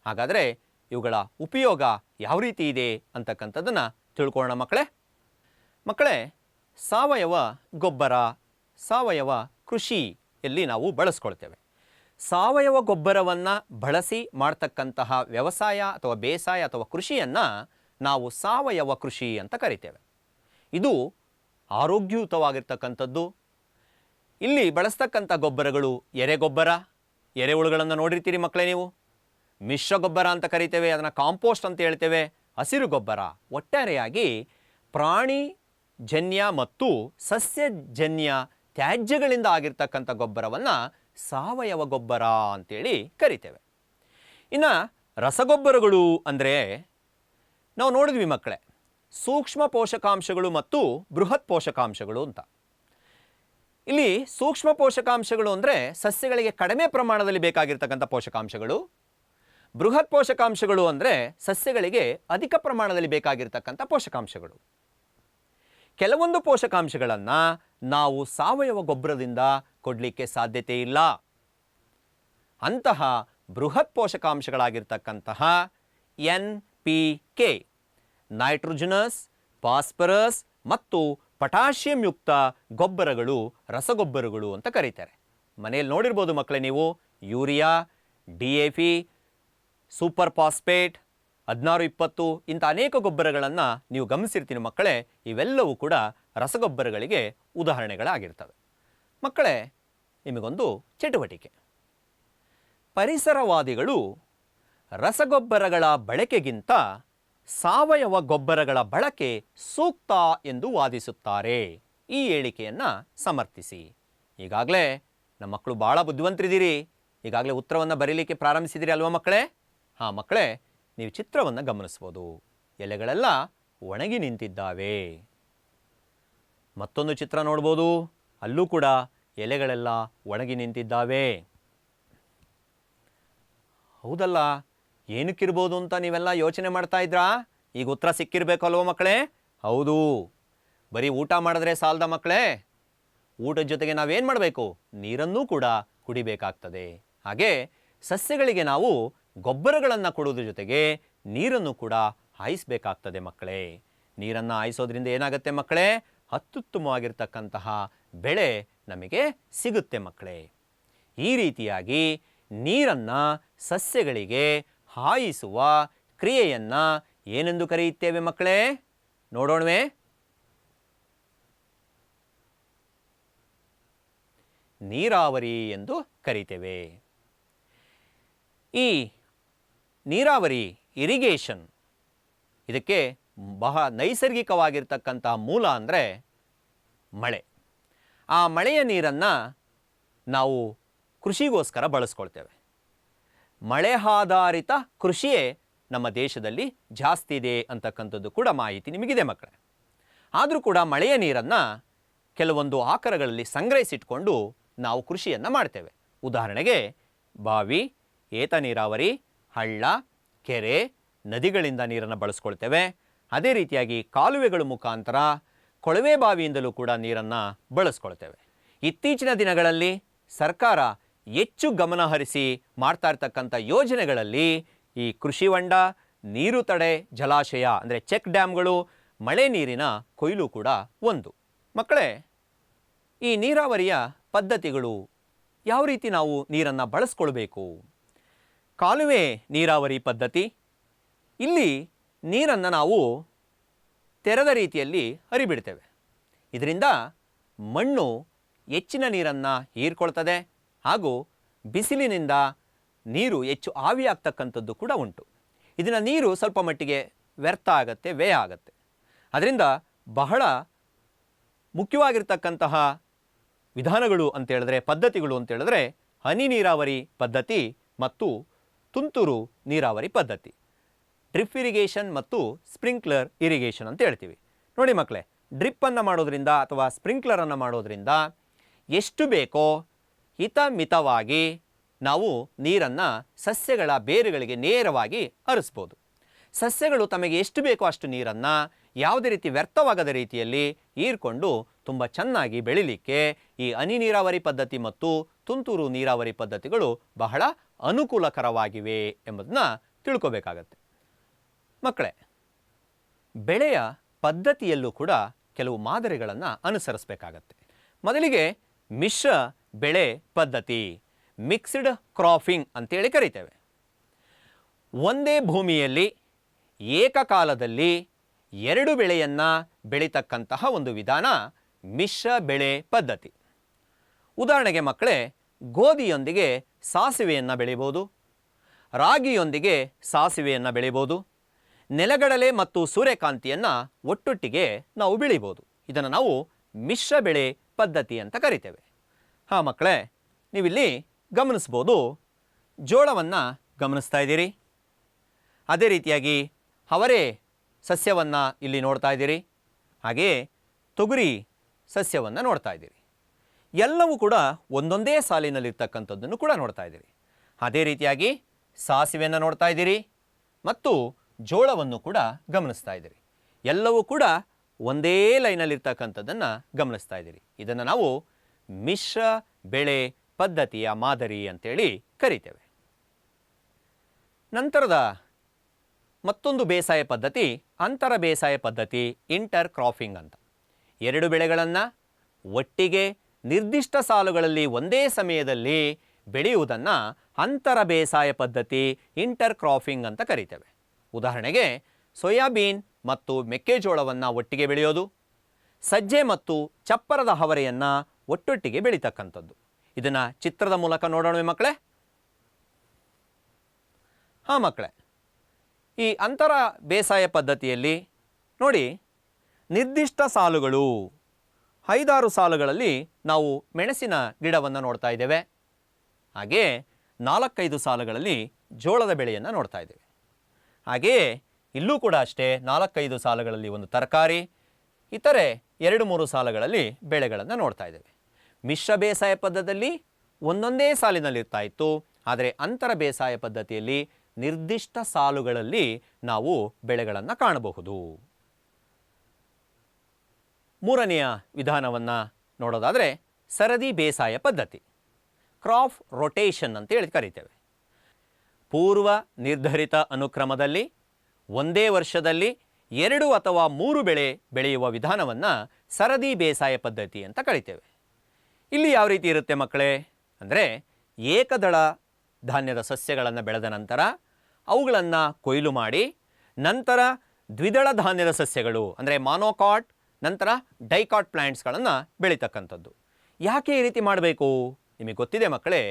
Speaker 1: ಹಾಗಾದರೆ ಇವುಗಳ ಉಪಯೋಗ ಯಾವ ರೀತಿ ಇದೆ ಅಂತಕ್ಕಂಥದ್ದನ್ನು ತಿಳ್ಕೊಳ್ಳೋಣ ಮಕ್ಕಳೇ ಮಕ್ಕಳೇ ಸಾವಯವ ಗೊಬ್ಬರ ಸಾವಯವ ಕೃಷಿಯಲ್ಲಿ ನಾವು ಬಳಸ್ಕೊಳ್ತೇವೆ ಸಾವಯವ ಗೊಬ್ಬರವನ್ನು ಬಳಸಿ ಮಾಡ್ತಕ್ಕಂತಹ ವ್ಯವಸಾಯ ಅಥವಾ ಬೇಸಾಯ ಅಥವಾ ಕೃಷಿಯನ್ನು ನಾವು ಸಾವಯವ ಕೃಷಿ ಅಂತ ಕರಿತೇವೆ ಇದು ಆರೋಗ್ಯಯುತವಾಗಿರ್ತಕ್ಕಂಥದ್ದು ಇಲ್ಲಿ ಬಳಸ್ತಕ್ಕಂಥ ಗೊಬ್ಬರಗಳು ಎರೆಗೊಬ್ಬರ ಎರೆಹುಳುಗಳನ್ನು ನೋಡಿರ್ತೀರಿ ಮಕ್ಕಳೇ ನೀವು ಮಿಶ್ರ ಗೊಬ್ಬರ ಅಂತ ಕರಿತೇವೆ ಅದನ್ನು ಕಾಂಪೋಸ್ಟ್ ಅಂತ ಹೇಳ್ತೇವೆ ಹಸಿರು ಗೊಬ್ಬರ ಒಟ್ಟಾರೆಯಾಗಿ ಪ್ರಾಣಿ ಜನ್ಯ ಮತ್ತು ಸಸ್ಯಜನ್ಯ ತ್ಯಾಜ್ಯಗಳಿಂದ ಆಗಿರ್ತಕ್ಕಂಥ ಗೊಬ್ಬರವನ್ನು ಸಾವಯವ ಗೊಬ್ಬರ ಅಂತೇಳಿ ಕರಿತೇವೆ ಇನ್ನು ರಸಗೊಬ್ಬರಗಳು ಅಂದರೆ ನಾವು ನೋಡಿದ್ವಿ ಮಕ್ಕಳೇ ಸೂಕ್ಷ್ಮ ಪೋಷಕಾಂಶಗಳು ಮತ್ತು ಬೃಹತ್ ಪೋಷಕಾಂಶಗಳು ಅಂತ ಇಲ್ಲಿ ಸೂಕ್ಷ್ಮ ಪೋಷಕಾಂಶಗಳು ಅಂದರೆ ಸಸ್ಯಗಳಿಗೆ ಕಡಿಮೆ ಪ್ರಮಾಣದಲ್ಲಿ ಬೇಕಾಗಿರ್ತಕ್ಕಂಥ ಪೋಷಕಾಂಶಗಳು ಬೃಹತ್ ಪೋಷಕಾಂಶಗಳು ಅಂದರೆ ಸಸ್ಯಗಳಿಗೆ ಅಧಿಕ ಪ್ರಮಾಣದಲ್ಲಿ ಬೇಕಾಗಿರ್ತಕ್ಕಂಥ ಪೋಷಕಾಂಶಗಳು ಕೆಲವೊಂದು ಪೋಷಕಾಂಶಗಳನ್ನು ನಾವು ಸಾವಯವ ಗೊಬ್ಬರದಿಂದ ಕೊಡಲಿಕ್ಕೆ ಸಾಧ್ಯತೆ ಇಲ್ಲ ಅಂತಹ ಬೃಹತ್ ಪೋಷಕಾಂಶಗಳಾಗಿರ್ತಕ್ಕಂತಹ N P K nitrogens phosphorus ಮತ್ತು ಪೊಟ್ಯಾಷಿಯಂ ಯುಕ್ತ ಗೊಬ್ಬರಗಳು ರಸಗೊಬ್ಬರಗಳು ಅಂತ ಕರೀತಾರೆ ಮನೆಯಲ್ಲಿ ನೋಡಿರ್ಬೋದು ಮಕ್ಕಳೇ ನೀವು urea D A P super phosphate ಹದಿನಾರು ಇಪ್ಪತ್ತು ಇಂಥ ಅನೇಕ ಗೊಬ್ಬರಗಳನ್ನು ನೀವು ಗಮನಿಸಿರ್ತೀನಿ ಮಕ್ಕಳೇ ಇವೆಲ್ಲವೂ ಕೂಡ ರಸಗೊಬ್ಬರಗಳಿಗೆ ಉದಾಹರಣೆಗಳಾಗಿರ್ತವೆ ಮಕ್ಕಳೇ ನಿಮಗೊಂದು ಚಟುವಟಿಕೆ ಪರಿಸರವಾದಿಗಳು ರಸಗೊಬ್ಬರಗಳ ಬಳಕೆಗಿಂತ ಸಾವಯವ ಗೊಬ್ಬರಗಳ ಬಳಕೆ ಸೂಕ್ತ ಎಂದು ವಾದಿಸುತ್ತಾರೆ ಈ ಹೇಳಿಕೆಯನ್ನು ಸಮರ್ಥಿಸಿ ಈಗಾಗಲೇ ನಮ್ಮ ಮಕ್ಕಳು ಭಾಳ ಬುದ್ಧಿವಂತರಿದ್ದೀರಿ ಈಗಾಗಲೇ ಉತ್ತರವನ್ನು ಬರೀಲಿಕ್ಕೆ ಪ್ರಾರಂಭಿಸಿದಿರಿ ಅಲ್ವಾ ಮಕ್ಕಳೇ ಆ ಮಕ್ಕಳೇ ನೀವು ಚಿತ್ರವನ್ನು ಗಮನಿಸ್ಬೋದು ಎಲೆಗಳೆಲ್ಲ ಒಣಗಿ ನಿಂತಿದ್ದಾವೆ ಮತ್ತೊಂದು ಚಿತ್ರ ನೋಡ್ಬೋದು ಅಲ್ಲೂ ಕೂಡ ಎಲೆಗಳೆಲ್ಲ ಒಣಗಿ ನಿಂತಿದ್ದಾವೆ ಹೌದಲ್ಲ ಏನಕ್ಕಿರ್ಬೋದು ಅಂತ ನೀವೆಲ್ಲ ಯೋಚನೆ ಮಾಡ್ತಾ ಇದ್ರಾ ಈಗ ಉತ್ತರ ಅಲ್ವೋ ಮಕ್ಕಳೇ ಹೌದು ಬರೀ ಊಟ ಮಾಡಿದ್ರೆ ಸಾಲದ ಮಕ್ಕಳೇ ಊಟದ ಜೊತೆಗೆ ನಾವೇನು ಮಾಡಬೇಕು ನೀರನ್ನೂ ಕೂಡ ಕುಡಿಬೇಕಾಗ್ತದೆ ಹಾಗೆ ಸಸ್ಯಗಳಿಗೆ ನಾವು ಗೊಬ್ಬರಗಳನ್ನು ಕೊಡೋದ್ರ ಜೊತೆಗೆ ನೀರನ್ನು ಕೂಡ ಹಾಯಿಸಬೇಕಾಗ್ತದೆ ಮಕ್ಕಳೇ ನೀರನ್ನು ಹಾಯಿಸೋದ್ರಿಂದ ಏನಾಗುತ್ತೆ ಮಕ್ಕಳೇ ಅತ್ಯುತ್ತಮವಾಗಿರ್ತಕ್ಕಂತಹ ಬೆಳೆ ನಮಗೆ ಸಿಗುತ್ತೆ ಮಕ್ಕಳೇ ಈ ರೀತಿಯಾಗಿ ನೀರನ್ನು ಸಸ್ಯಗಳಿಗೆ ಹಾಯಿಸುವ ಕ್ರಿಯೆಯನ್ನು ಏನೆಂದು ಕರೆಯುತ್ತೇವೆ ಮಕ್ಕಳೇ ನೋಡೋಣವೇ ನೀರಾವರಿ ಎಂದು ಕರೀತೇವೆ ಈ ನೀರಾವರಿ ಇರಿಗೇಷನ್ ಇದಕ್ಕೆ ಬಹಳ ನೈಸರ್ಗಿಕವಾಗಿರ್ತಕ್ಕಂತಹ ಮೂಲ ಅಂದರೆ ಮಳೆ ಆ ಮಳೆಯ ನೀರನ್ನು ನಾವು ಕೃಷಿಗೋಸ್ಕರ ಬಳಸ್ಕೊಳ್ತೇವೆ ಮಳೆ ಆಧಾರಿತ ಕೃಷಿಯೇ ನಮ್ಮ ದೇಶದಲ್ಲಿ ಜಾಸ್ತಿ ಇದೆ ಅಂತಕ್ಕಂಥದ್ದು ಕೂಡ ಮಾಹಿತಿ ನಿಮಗಿದೆ ಮಕ್ಕಳೇ ಆದರೂ ಕೂಡ ಮಳೆಯ ನೀರನ್ನು ಕೆಲವೊಂದು ಆಕರಗಳಲ್ಲಿ ಸಂಗ್ರಹಿಸಿಟ್ಕೊಂಡು ನಾವು ಕೃಷಿಯನ್ನು ಮಾಡ್ತೇವೆ ಉದಾಹರಣೆಗೆ ಬಾವಿ ಏತ ನೀರಾವರಿ ಹಳ್ಳ ಕೆರೆ ನದಿಗಳಿಂದ ನೀರನ್ನು ಬಳಸ್ಕೊಳ್ತೇವೆ ಅದೇ ರೀತಿಯಾಗಿ ಕಾಲುವೆಗಳ ಮುಖಾಂತರ ಕೊಳವೆ ಬಾವಿಯಿಂದಲೂ ಕೂಡ ನೀರನ್ನು ಬಳಸ್ಕೊಳ್ತೇವೆ ಇತ್ತೀಚಿನ ದಿನಗಳಲ್ಲಿ ಸರ್ಕಾರ ಹೆಚ್ಚು ಗಮನ ಹರಿಸಿ ಮಾಡ್ತಾ ಇರ್ತಕ್ಕಂಥ ಯೋಜನೆಗಳಲ್ಲಿ ಈ ಕೃಷಿ ಹೊಂಡ ನೀರು ತಡೆ ಜಲಾಶಯ ಅಂದರೆ ಚೆಕ್ ಡ್ಯಾಮ್ಗಳು ಮಳೆ ನೀರಿನ ಕೊಯ್ಲು ಕೂಡ ಒಂದು ಮಕ್ಕಳೇ ಈ ನೀರಾವರಿಯ ಪದ್ಧತಿಗಳು ಯಾವ ರೀತಿ ನಾವು ನೀರನ್ನು ಬಳಸ್ಕೊಳ್ಬೇಕು ಕಾಲುವೆ ನೀರಾವರಿ ಪದ್ಧತಿ ಇಲ್ಲಿ ನೀರನ್ನು ನಾವು ತೆರೆದ ರೀತಿಯಲ್ಲಿ ಹರಿಬಿಡ್ತೇವೆ ಇದರಿಂದ ಮಣ್ಣು ಹೆಚ್ಚಿನ ನೀರನ್ನು ಹೀರ್ಕೊಳ್ತದೆ ಹಾಗೂ ಬಿಸಿಲಿನಿಂದ ನೀರು ಹೆಚ್ಚು ಆವಿಯಾಗ್ತಕ್ಕಂಥದ್ದು ಕೂಡ ಉಂಟು ಇದನ್ನು ನೀರು ಸ್ವಲ್ಪ ಮಟ್ಟಿಗೆ ವ್ಯರ್ಥ ಆಗತ್ತೆ ವ್ಯಯ ಆಗತ್ತೆ ಅದರಿಂದ ಬಹಳ ಮುಖ್ಯವಾಗಿರ್ತಕ್ಕಂತಹ ವಿಧಾನಗಳು ಅಂತೇಳಿದ್ರೆ ಪದ್ಧತಿಗಳು ಅಂತೇಳಿದ್ರೆ ಹನಿ ನೀರಾವರಿ ಪದ್ಧತಿ ಮತ್ತು ತುಂತುರು ನೀರಾವರಿ ಪದ್ಧತಿ ಡ್ರಿಪ್ ಇರಿಗೇಷನ್ ಮತ್ತು ಸ್ಪ್ರಿಂಕ್ಲರ್ ಇರಿಗೇಷನ್ ಅಂತ ಹೇಳ್ತೀವಿ ನೋಡಿ ಮಕ್ಕಳೇ ಡ್ರಿಪ್ಪನ್ನು ಮಾಡೋದ್ರಿಂದ ಅಥವಾ ಸ್ಪ್ರಿಂಕ್ಲರನ್ನು ಮಾಡೋದ್ರಿಂದ ಎಷ್ಟು ಬೇಕೋ ಹಿತಮಿತವಾಗಿ ನಾವು ನೀರನ್ನು ಸಸ್ಯಗಳ ಬೇರುಗಳಿಗೆ ನೇರವಾಗಿ ಹರಿಸ್ಬೋದು ಸಸ್ಯಗಳು ತಮಗೆ ಎಷ್ಟು ಬೇಕೋ ಅಷ್ಟು ನೀರನ್ನು ಯಾವುದೇ ರೀತಿ ವ್ಯರ್ಥವಾಗದ ರೀತಿಯಲ್ಲಿ ಹೀರ್ಕೊಂಡು ತುಂಬ ಚೆನ್ನಾಗಿ ಬೆಳೀಲಿಕ್ಕೆ ಈ ಹನಿ ನೀರಾವರಿ ಪದ್ಧತಿ ಮತ್ತು ತುಂತುರು ನೀರಾವರಿ ಪದ್ಧತಿಗಳು ಬಹಳ ಅನುಕೂಲಕರವಾಗಿವೆ ಎಂಬುದನ್ನು ತಿಳ್ಕೋಬೇಕಾಗತ್ತೆ ಮಕ್ಕಳೇ ಬೆಳೆಯ ಪದ್ಧತಿಯಲ್ಲೂ ಕೂಡ ಕೆಲವು ಮಾದರಿಗಳನ್ನು ಅನುಸರಿಸಬೇಕಾಗತ್ತೆ ಮೊದಲಿಗೆ ಮಿಶ್ರ ಬೆಳೆ ಪದ್ಧತಿ ಮಿಕ್ಸ್ಡ್ ಕ್ರಾಫಿಂಗ್ ಅಂತೇಳಿ ಕರಿತೇವೆ ಒಂದೇ ಭೂಮಿಯಲ್ಲಿ ಏಕಕಾಲದಲ್ಲಿ ಎರಡು ಬೆಳೆಯನ್ನು ಬೆಳೀತಕ್ಕಂತಹ ಒಂದು ವಿಧಾನ ಮಿಶ್ರ ಬೆಳೆ ಪದ್ಧತಿ ಉದಾಹರಣೆಗೆ ಮಕ್ಕಳೇ ಗೋಧಿಯೊಂದಿಗೆ ಸಾಸಿವೆಯನ್ನು ಬೆಳೆಯಬಹುದು ರಾಗಿಯೊಂದಿಗೆ ಸಾಸಿವೆಯನ್ನು ಬೆಳೆಯಬಹುದು ನೆಲಗಡಲೆ ಮತ್ತು ಸೂರ್ಯಕಾಂತಿಯನ್ನು ಒಟ್ಟೊಟ್ಟಿಗೆ ನಾವು ಬೆಳಿಬೋದು ಇದನ್ನು ನಾವು ಮಿಶ್ರ ಬೆಳೆ ಪದ್ಧತಿ ಅಂತ ಕರಿತೇವೆ ಹಾಂ ಮಕ್ಕಳೇ ನೀವಿಲ್ಲಿ ಗಮನಿಸ್ಬೋದು ಜೋಳವನ್ನು ಗಮನಿಸ್ತಾ ಇದ್ದೀರಿ ಅದೇ ರೀತಿಯಾಗಿ ಅವರೆ ಸಸ್ಯವನ್ನು ಇಲ್ಲಿ ನೋಡ್ತಾ ಇದ್ದೀರಿ ಹಾಗೆಯೇ ತೊಗರಿ ಸಸ್ಯವನ್ನು ನೋಡ್ತಾ ಇದ್ದೀರಿ ಎಲ್ಲವೂ ಕೂಡ ಒಂದೊಂದೇ ಸಾಲಿನಲ್ಲಿರ್ತಕ್ಕಂಥದ್ದನ್ನು ಕೂಡ ನೋಡ್ತಾ ಇದ್ದೀರಿ ಅದೇ ರೀತಿಯಾಗಿ ಸಾಸಿವೆಯನ್ನು ನೋಡ್ತಾ ಇದ್ದೀರಿ ಮತ್ತು ಜೋಳವನ್ನು ಕೂಡ ಗಮನಿಸ್ತಾ ಇದ್ದೀರಿ ಎಲ್ಲವೂ ಕೂಡ ಒಂದೇ ಲೈನಲ್ಲಿರ್ತಕ್ಕಂಥದ್ದನ್ನು ಗಮನಿಸ್ತಾ ಇದ್ದೀರಿ ಇದನ್ನು ನಾವು ಮಿಶ್ರ ಬೆಳೆ ಪದ್ಧತಿಯ ಮಾದರಿ ಅಂತೇಳಿ ಕರಿತೇವೆ ನಂತರದ ಮತ್ತೊಂದು ಬೇಸಾಯ ಪದ್ಧತಿ ಅಂತರ ಬೇಸಾಯ ಪದ್ಧತಿ ಇಂಟರ್ ಕ್ರಾಫಿಂಗ್ ಅಂತ ಎರಡು ಬೆಳೆಗಳನ್ನು ಒಟ್ಟಿಗೆ ನಿರ್ದಿಷ್ಟ ಸಾಲುಗಳಲ್ಲಿ ಒಂದೇ ಸಮಯದಲ್ಲಿ ಬೆಳೆಯುವುದನ್ನು ಅಂತರ ಬೇಸಾಯ ಪದ್ಧತಿ ಇಂಟರ್ ಕ್ರಾಫಿಂಗ್ ಅಂತ ಕರೀತೇವೆ ಉದಾಹರಣೆಗೆ ಸೋಯಾಬೀನ್ ಮತ್ತು ಮೆಕ್ಕೆಜೋಳವನ್ನು ಒಟ್ಟಿಗೆ ಬೆಳೆಯೋದು ಸಜ್ಜೆ ಮತ್ತು ಚಪ್ಪರದ ಹವರೆಯನ್ನು ಒಟ್ಟೊಟ್ಟಿಗೆ ಬೆಳೀತಕ್ಕಂಥದ್ದು ಇದನ್ನು ಚಿತ್ರದ ಮೂಲಕ ನೋಡೋಣ ಮಕ್ಕಳೇ ಹಾಂ ಮಕ್ಕಳೇ ಈ ಅಂತರ ಬೇಸಾಯ ಪದ್ಧತಿಯಲ್ಲಿ ನೋಡಿ ನಿರ್ದಿಷ್ಟ ಸಾಲುಗಳು ಐದಾರು ಸಾಲುಗಳಲ್ಲಿ ನಾವು ಮೆಣಸಿನ ಗಿಡವನ್ನು ನೋಡ್ತಾ ಇದ್ದೇವೆ ಹಾಗೆಯೇ ನಾಲ್ಕೈದು ಸಾಲುಗಳಲ್ಲಿ ಜೋಳದ ಬೆಳೆಯನ್ನು ನೋಡ್ತಾ ಇದ್ದೇವೆ ಹಾಗೆಯೇ ಇಲ್ಲೂ ಕೂಡ ಅಷ್ಟೇ ನಾಲ್ಕೈದು ಸಾಲುಗಳಲ್ಲಿ ಒಂದು ತರಕಾರಿ ಇತರೆ ಎರಡು ಮೂರು ಸಾಲುಗಳಲ್ಲಿ ಬೆಳೆಗಳನ್ನು ನೋಡ್ತಾ ಇದ್ದೇವೆ ಮಿಶ್ರ ಬೇಸಾಯ ಪದ್ಧತಿಯಲ್ಲಿ ಒಂದೊಂದೇ ಸಾಲಿನಲ್ಲಿರ್ತಾ ಇತ್ತು ಆದರೆ ಅಂತರ ಬೇಸಾಯ ಪದ್ಧತಿಯಲ್ಲಿ ನಿರ್ದಿಷ್ಟ ಸಾಲುಗಳಲ್ಲಿ ನಾವು ಬೆಳೆಗಳನ್ನು ಕಾಣಬಹುದು ಮೂರನೆಯ ವಿಧಾನವನ್ನು ನೋಡೋದಾದರೆ ಸರದಿ ಬೇಸಾಯ ಪದ್ಧತಿ ಕ್ರಾಫ್ ರೊಟೇಷನ್ ಅಂತ ಹೇಳಿ ಕರಿತೇವೆ ಪೂರ್ವ ನಿರ್ಧರಿತ ಅನುಕ್ರಮದಲ್ಲಿ ಒಂದೇ ವರ್ಷದಲ್ಲಿ ಎರಡು ಅಥವಾ ಮೂರು ಬೆಳೆ ಬೆಳೆಯುವ ವಿಧಾನವನ್ನು ಸರದಿ ಬೇಸಾಯ ಪದ್ಧತಿ ಅಂತ ಕರಿತೇವೆ ಇಲ್ಲಿ ಯಾವ ರೀತಿ ಇರುತ್ತೆ ಮಕ್ಕಳೇ ಅಂದರೆ ಏಕದಳ ಧಾನ್ಯದ ಸಸ್ಯಗಳನ್ನು ಬೆಳೆದ ನಂತರ ಅವುಗಳನ್ನು ಕೊಯ್ಲು ಮಾಡಿ ನಂತರ ದ್ವಿದಳ ಧಾನ್ಯದ ಸಸ್ಯಗಳು ಅಂದರೆ ಮಾನೋಕಾಟ್ ನಂತರ ಡೈಕಾಟ್ ಪ್ಲ್ಯಾಂಟ್ಸ್ಗಳನ್ನು ಬೆಳೀತಕ್ಕಂಥದ್ದು ಯಾಕೆ ಈ ರೀತಿ ಮಾಡಬೇಕು ನಿಮಗೆ ಗೊತ್ತಿದೆ ಮಕ್ಕಳೇ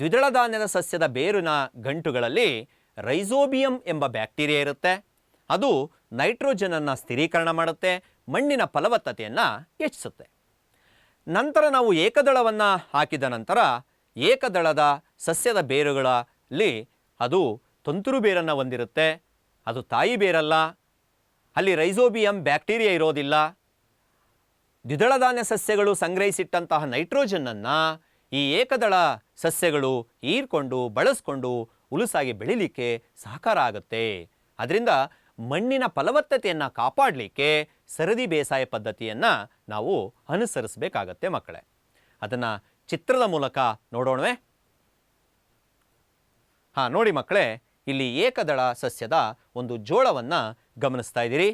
Speaker 1: ದ್ವಿದಳ ಧಾನ್ಯದ ಸಸ್ಯದ ಬೇರಿನ ಗಂಟುಗಳಲ್ಲಿ ರೈಸೋಬಿಯಂ ಎಂಬ ಬ್ಯಾಕ್ಟೀರಿಯಾ ಇರುತ್ತೆ ಅದು ನೈಟ್ರೋಜನನ್ನು ಸ್ಥಿರೀಕರಣ ಮಾಡುತ್ತೆ ಮಣ್ಣಿನ ಫಲವತ್ತತೆಯನ್ನು ಹೆಚ್ಚಿಸುತ್ತೆ ನಂತರ ನಾವು ಏಕದಳವನ್ನು ಹಾಕಿದ ನಂತರ ಏಕದಳದ ಸಸ್ಯದ ಬೇರುಗಳಲ್ಲಿ ಅದು ತಂತುರು ಬೇರನ್ನು ಹೊಂದಿರುತ್ತೆ ಅದು ತಾಯಿ ಬೇರಲ್ಲ ಅಲ್ಲಿ ರೈಸೋಬಿಯಂ ಬ್ಯಾಕ್ಟೀರಿಯಾ ಇರೋದಿಲ್ಲ ದ್ವಿದಳ ಧಾನ್ಯ ಸಸ್ಯಗಳು ಸಂಗ್ರಹಿಸಿಟ್ಟಂತಹ ನೈಟ್ರೋಜನ್ನನ್ನು ಈ ಏಕದಳ ಸಸ್ಯಗಳು ಈರ್ಕೊಂಡು ಬಳಸ್ಕೊಂಡು ಉಲುಸಾಗಿ ಬೆಳಿಲಿಕ್ಕೆ ಸಹಕಾರ ಆಗುತ್ತೆ ಅದರಿಂದ ಮಣ್ಣಿನ ಫಲವತ್ತತೆಯನ್ನು ಕಾಪಾಡಲಿಕ್ಕೆ ಸರದಿ ಬೇಸಾಯ ಪದ್ಧತಿಯನ್ನು ನಾವು ಅನುಸರಿಸಬೇಕಾಗತ್ತೆ ಮಕ್ಕಳೇ ಅದನ್ನು ಚಿತ್ರದ ಮೂಲಕ ನೋಡೋಣವೇ ಹಾಂ ನೋಡಿ ಮಕ್ಕಳೇ ಇಲ್ಲಿ ಏಕದಳ ಸಸ್ಯದ ಒಂದು ಜೋಳವನ್ನು ಗಮನಿಸ್ತಾ ಇದ್ದೀರಿ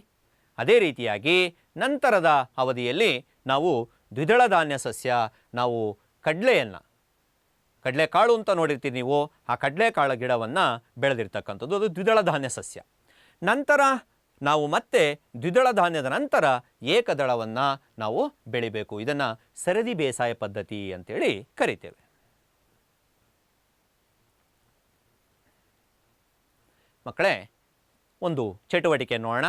Speaker 1: ಅದೇ ರೀತಿಯಾಗಿ ನಂತರದ ಅವಧಿಯಲ್ಲಿ ನಾವು ದ್ವಿದಳ ಧಾನ್ಯ ಸಸ್ಯ ನಾವು ಕಡಲೆಯನ್ನು ಕಡಲೆಕಾಳು ಅಂತ ನೋಡಿರ್ತೀವಿ ನೀವು ಆ ಕಡಲೆಕಾಳು ಗಿಡವನ್ನು ಬೆಳೆದಿರ್ತಕ್ಕಂಥದ್ದು ಅದು ದ್ವಿದಳ ಧಾನ್ಯ ಸಸ್ಯ ನಂತರ ನಾವು ಮತ್ತೆ ದ್ವಿದಳ ಧಾನ್ಯದ ನಂತರ ಏಕದಳವನ್ನು ನಾವು ಬೆಳಿಬೇಕು ಇದನ್ನು ಸರದಿ ಬೇಸಾಯ ಪದ್ಧತಿ ಅಂತೇಳಿ ಕರಿತೇವೆ ಮಕ್ಕಳೇ ಒಂದು ಚಟುವಟಿಕೆ ನೋಡೋಣ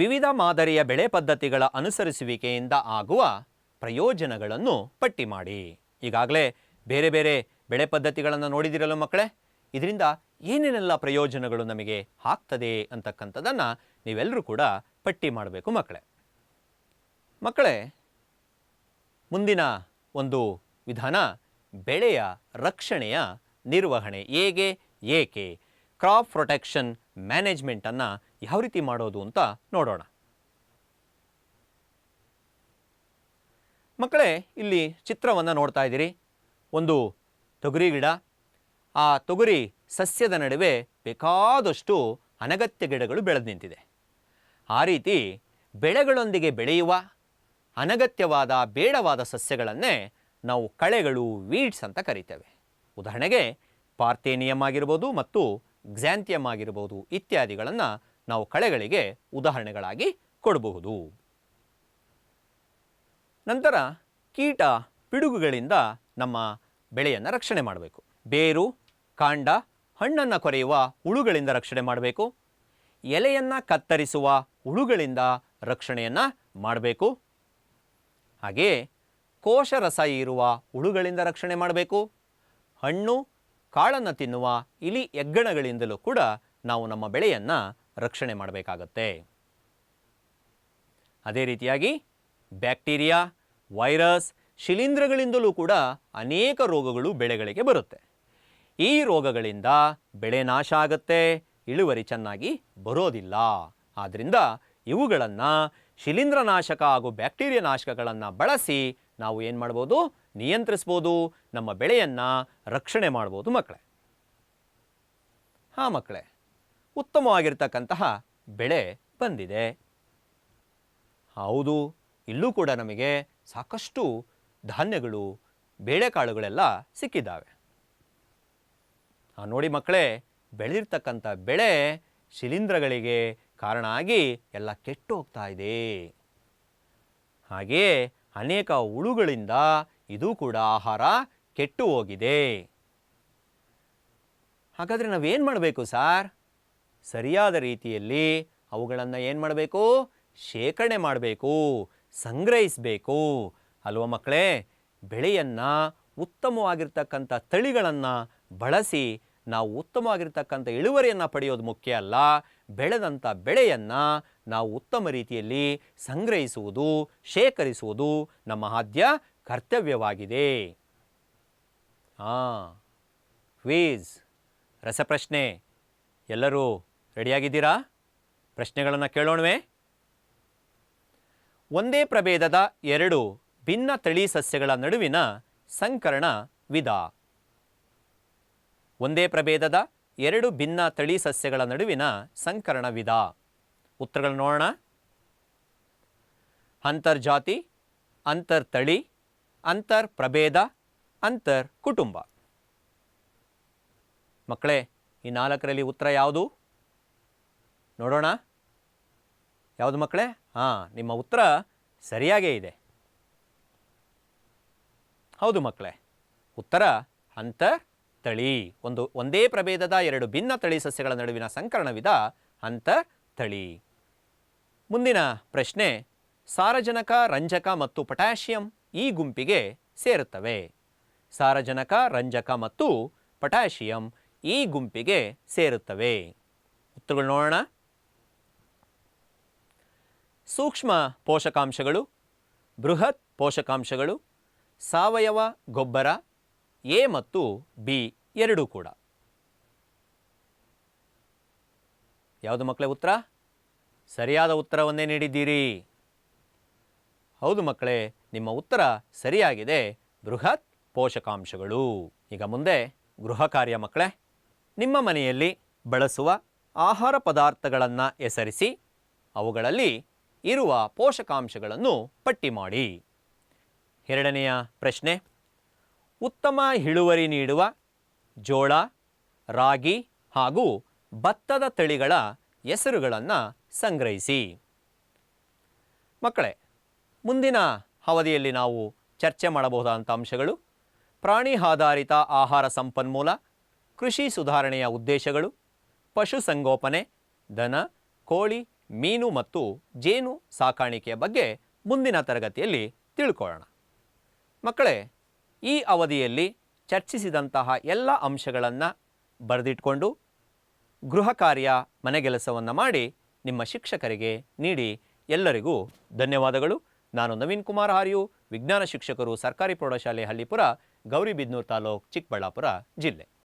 Speaker 1: ವಿವಿಧ ಮಾದರಿಯ ಬೆಳೆ ಪದ್ಧತಿಗಳ ಅನುಸರಿಸುವಿಕೆಯಿಂದ ಆಗುವ ಪ್ರಯೋಜನಗಳನ್ನು ಪಟ್ಟಿ ಮಾಡಿ ಈಗಾಗಲೇ ಬೇರೆ ಬೇರೆ ಬೆಳೆ ಪದ್ಧತಿಗಳನ್ನು ನೋಡಿದಿರಲು ಮಕ್ಕಳೇ ಇದರಿಂದ ಏನೇನೆಲ್ಲ ಪ್ರಯೋಜನಗಳು ನಮಗೆ ಆಗ್ತದೆ ಅಂತಕ್ಕಂಥದ್ದನ್ನು ನೀವೆಲ್ಲರೂ ಕೂಡ ಪಟ್ಟಿ ಮಾಡಬೇಕು ಮಕ್ಕಳೇ ಮಕ್ಕಳೇ ಮುಂದಿನ ಒಂದು ವಿಧಾನ ಬೆಳೆಯ ರಕ್ಷಣೆಯ ನಿರ್ವಹಣೆ ಹೇಗೆ ಏಕೆ ಕ್ರಾಪ್ ಪ್ರೊಟೆಕ್ಷನ್ ಮ್ಯಾನೇಜ್ಮೆಂಟನ್ನು ಯಾವ ರೀತಿ ಮಾಡೋದು ಅಂತ ನೋಡೋಣ ಮಕ್ಕಳೇ ಇಲ್ಲಿ ಚಿತ್ರವನ್ನು ನೋಡ್ತಾ ಇದ್ದೀರಿ ಒಂದು ತೊಗರಿ ಗಿಡ ಆ ತೊಗರಿ ಸಸ್ಯದ ನಡುವೆ ಬೇಕಾದಷ್ಟು ಅನಗತ್ಯ ಗಿಡಗಳು ಬೆಳೆದು ನಿಂತಿದೆ ಆ ರೀತಿ ಬೆಳೆಗಳೊಂದಿಗೆ ಬೆಳೆಯುವ ಅನಗತ್ಯವಾದ ಬೇಡವಾದ ಸಸ್ಯಗಳನ್ನೇ ನಾವು ಕಳೆಗಳು ವೀಡ್ಸ್ ಅಂತ ಕರಿತೇವೆ ಉದಾಹರಣೆಗೆ ಪಾರ್ಥೇನಿಯಂ ಆಗಿರ್ಬೋದು ಮತ್ತು ಗ್ಸ್ಯಾಂಥಿಯಂ ಆಗಿರ್ಬೋದು ಇತ್ಯಾದಿಗಳನ್ನು ನಾವು ಕಳೆಗಳಿಗೆ ಉದಾಹರಣೆಗಳಾಗಿ ಕೊಡಬಹುದು ನಂತರ ಕೀಟ ಪಿಡುಗುಗಳಿಂದ ನಮ್ಮ ಬೆಳೆಯನ್ನು ರಕ್ಷಣೆ ಮಾಡಬೇಕು ಬೇರು ಕಾಂಡ ಹಣ್ಣನ್ನು ಕೊರೆಯುವ ಹುಳುಗಳಿಂದ ರಕ್ಷಣೆ ಮಾಡಬೇಕು ಎಲೆಯನ್ನು ಕತ್ತರಿಸುವ ಹುಳುಗಳಿಂದ ರಕ್ಷಣೆಯನ್ನು ಮಾಡಬೇಕು ಹಾಗೆಯೇ ಕೋಶರಸ ಇರುವ ಹುಳುಗಳಿಂದ ರಕ್ಷಣೆ ಮಾಡಬೇಕು ಹಣ್ಣು ಕಾಳನ್ನು ತಿನ್ನುವ ಇಲಿ ಎಗ್ಗಣಗಳಿಂದಲೂ ಕೂಡ ನಾವು ನಮ್ಮ ಬೆಳೆಯನ್ನು ರಕ್ಷಣೆ ಮಾಡಬೇಕಾಗತ್ತೆ ಅದೇ ರೀತಿಯಾಗಿ ಬ್ಯಾಕ್ಟೀರಿಯಾ ವೈರಸ್ ಶಿಲೀಂಧ್ರಗಳಿಂದಲೂ ಕೂಡ ಅನೇಕ ರೋಗಗಳು ಬೆಳೆಗಳಿಗೆ ಬರುತ್ತೆ ಈ ರೋಗಗಳಿಂದ ಬೆಳೆ ನಾಶ ಆಗತ್ತೆ ಇಳುವರಿ ಚೆನ್ನಾಗಿ ಬರೋದಿಲ್ಲ ಆದ್ದರಿಂದ ಇವುಗಳನ್ನು ಶಿಲೀಂಧ್ರನಾಶಕ ಹಾಗೂ ಬ್ಯಾಕ್ಟೀರಿಯಾ ನಾಶಕಗಳನ್ನು ಬಳಸಿ ನಾವು ಏನು ಮಾಡ್ಬೋದು ನಿಯಂತ್ರಿಸ್ಬೋದು ನಮ್ಮ ಬೆಳೆಯನ್ನು ರಕ್ಷಣೆ ಮಾಡ್ಬೋದು ಮಕ್ಕಳೇ ಹಾಂ ಮಕ್ಕಳೇ ಉತ್ತಮವಾಗಿರ್ತಕ್ಕಂತಹ ಬೆಳೆ ಬಂದಿದೆ ಹೌದು ಇಲ್ಲೂ ಕೂಡ ನಮಗೆ ಸಾಕಷ್ಟು ಧಾನ್ಯಗಳು ಬೇಳೆಕಾಳುಗಳೆಲ್ಲ ಸಿಕ್ಕಿದ್ದಾವೆ ನೋಡಿ ಮಕ್ಕಳೇ ಬೆಳೆದಿರ್ತಕ್ಕಂಥ ಬೆಳೆ ಶಿಲೀಂಧ್ರಗಳಿಗೆ ಕಾರಣ ಆಗಿ ಎಲ್ಲ ಕೆಟ್ಟು ಹೋಗ್ತಾ ಇದೆ ಹಾಗೆಯೇ ಅನೇಕ ಹುಳುಗಳಿಂದ ಇದು ಕೂಡ ಆಹಾರ ಕೆಟ್ಟು ಹೋಗಿದೆ ಹಾಗಾದರೆ ನಾವೇನು ಮಾಡಬೇಕು ಸಾರ್ ಸರಿಯಾದ ರೀತಿಯಲ್ಲಿ ಅವುಗಳನ್ನು ಏನು ಮಾಡಬೇಕು ಶೇಖರಣೆ ಮಾಡಬೇಕು ಸಂಗ್ರಹಿಸಬೇಕು ಅಲ್ವ ಮಕ್ಕಳೇ ಬೆಳೆಯನ್ನು ಉತ್ತಮವಾಗಿರ್ತಕ್ಕಂಥ ತಳಿಗಳನ್ನು ಬಳಸಿ ನಾವು ಉತ್ತಮವಾಗಿರ್ತಕ್ಕಂಥ ಇಳುವರಿಯನ್ನು ಪಡೆಯೋದು ಮುಖ್ಯ ಅಲ್ಲ ಬೆಳೆದಂಥ ಬೆಳೆಯನ್ನು ನಾವು ಉತ್ತಮ ರೀತಿಯಲ್ಲಿ ಸಂಗ್ರಹಿಸುವುದು ಶೇಖರಿಸುವುದು ನಮ್ಮ ಆದ್ಯ ಕರ್ತವ್ಯವಾಗಿದೆ ಹಾಂ ಕ್ವೀಸ್ ರಸಪ್ರಶ್ನೆ ಎಲ್ಲರೂ ರೆಡಿಯಾಗಿದ್ದೀರಾ ಪ್ರಶ್ನೆಗಳನ್ನು ಕೇಳೋಣವೆ ಒಂದೇ ಪ್ರಭೇದದ ಎರಡು ಭಿನ್ನ ತಳಿ ಸಸ್ಯಗಳ ನಡುವಿನ ಸಂಕರಣ ವಿಧ ಒಂದೇ ಪ್ರಭೇದದ ಎರಡು ಭಿನ್ನ ತಳಿ ಸಸ್ಯಗಳ ನಡುವಿನ ಸಂಕರಣ ವಿಧ ಉತ್ತರಗಳನ್ನು ನೋಡೋಣ ಅಂತರ್ಜಾತಿ ಅಂತರ್ ತಳಿ ಅಂತರ್ ಪ್ರಭೇದ ಅಂತರ್ ಕುಟುಂಬ ಮಕ್ಕಳೇ ಈ ನಾಲ್ಕರಲ್ಲಿ ಉತ್ತರ ಯಾವುದು ನೋಡೋಣ ಯಾವುದು ಮಕ್ಕಳೇ ಹಾಂ ನಿಮ್ಮ ಉತ್ತರ ಸರಿಯಾಗೇ ಇದೆ ಹೌದು ಮಕ್ಕಳೇ ಉತ್ತರ ಅಂತ ತಳಿ ಒಂದು ಒಂದೇ ಪ್ರಭೇದದ ಎರಡು ಭಿನ್ನ ತಳಿ ಸಸ್ಯಗಳ ನಡುವಿನ ಸಂಕರಣವಿದ ಅಂತ ತಳಿ ಮುಂದಿನ ಪ್ರಶ್ನೆ ಸಾರಜನಕ ರಂಜಕ ಮತ್ತು ಪೊಟ್ಯಾಷಿಯಂ ಈ ಗುಂಪಿಗೆ ಸೇರುತ್ತವೆ ಸಾರಜನಕ ರಂಜಕ ಮತ್ತು ಪೊಟ್ಯಾಷಿಯಂ ಈ ಗುಂಪಿಗೆ ಸೇರುತ್ತವೆ ಉತ್ತರಗಳು ನೋಡೋಣ ಸೂಕ್ಷ್ಮ ಪೋಷಕಾಂಶಗಳು ಬೃಹತ್ ಪೋಷಕಾಂಶಗಳು ಸಾವಯವ ಗೊಬ್ಬರ ಎ ಮತ್ತು ಬಿ ಎರಡೂ ಕೂಡ ಯಾವುದು ಮಕ್ಕಳೇ ಉತ್ತರ ಸರಿಯಾದ ಉತ್ತರವನ್ನೇ ನೀಡಿದ್ದೀರಿ ಹೌದು ಮಕ್ಕಳೇ ನಿಮ್ಮ ಉತ್ತರ ಸರಿಯಾಗಿದೆ ಬೃಹತ್ ಪೋಷಕಾಂಶಗಳು ಈಗ ಮುಂದೆ ಗೃಹ ಕಾರ್ಯ ಮಕ್ಕಳೇ ನಿಮ್ಮ ಮನೆಯಲ್ಲಿ ಬಳಸುವ ಆಹಾರ ಪದಾರ್ಥಗಳನ್ನು ಹೆಸರಿಸಿ ಅವುಗಳಲ್ಲಿ ಇರುವ ಪೋಷಕಾಂಶಗಳನ್ನು ಪಟ್ಟಿ ಮಾಡಿ ಎರಡನೆಯ ಪ್ರಶ್ನೆ ಉತ್ತಮ ಇಳುವರಿ ನೀಡುವ ಜೋಳ ರಾಗಿ ಹಾಗೂ ಭತ್ತದ ತಳಿಗಳ ಹೆಸರುಗಳನ್ನು ಸಂಗ್ರಹಿಸಿ ಮಕ್ಕಳೇ ಮುಂದಿನ ಅವಧಿಯಲ್ಲಿ ನಾವು ಚರ್ಚೆ ಮಾಡಬಹುದಾದಂಥ ಅಂಶಗಳು ಪ್ರಾಣಿ ಆಧಾರಿತ ಆಹಾರ ಸಂಪನ್ಮೂಲ ಕೃಷಿ ಸುಧಾರಣೆಯ ಉದ್ದೇಶಗಳು ಪಶುಸಂಗೋಪನೆ ದನ ಕೋಳಿ ಮೀನು ಮತ್ತು ಜೇನು ಸಾಕಾಣಿಕೆಯ ಬಗ್ಗೆ ಮುಂದಿನ ತರಗತಿಯಲ್ಲಿ ತಿಳ್ಕೊಳ್ಳೋಣ ಮಕ್ಕಳೇ ಈ ಅವಧಿಯಲ್ಲಿ ಚರ್ಚಿಸಿದಂತಹ ಎಲ್ಲ ಅಂಶಗಳನ್ನು ಬರೆದಿಟ್ಕೊಂಡು ಗೃಹ ಕಾರ್ಯ ಮನೆಗೆಲಸವನ್ನು ಮಾಡಿ ನಿಮ್ಮ ಶಿಕ್ಷಕರಿಗೆ ನೀಡಿ ಎಲ್ಲರಿಗೂ ಧನ್ಯವಾದಗಳು ನಾನು ನವೀನ್ ಕುಮಾರ್ ಹಾರಿಯು ವಿಜ್ಞಾನ ಶಿಕ್ಷಕರು ಸರ್ಕಾರಿ ಪ್ರೌಢಶಾಲೆ ಹಳ್ಳಿಪುರ ಗೌರಿಬಿದ್ನೂರು ತಾಲೂಕು ಚಿಕ್ಕಬಳ್ಳಾಪುರ ಜಿಲ್ಲೆ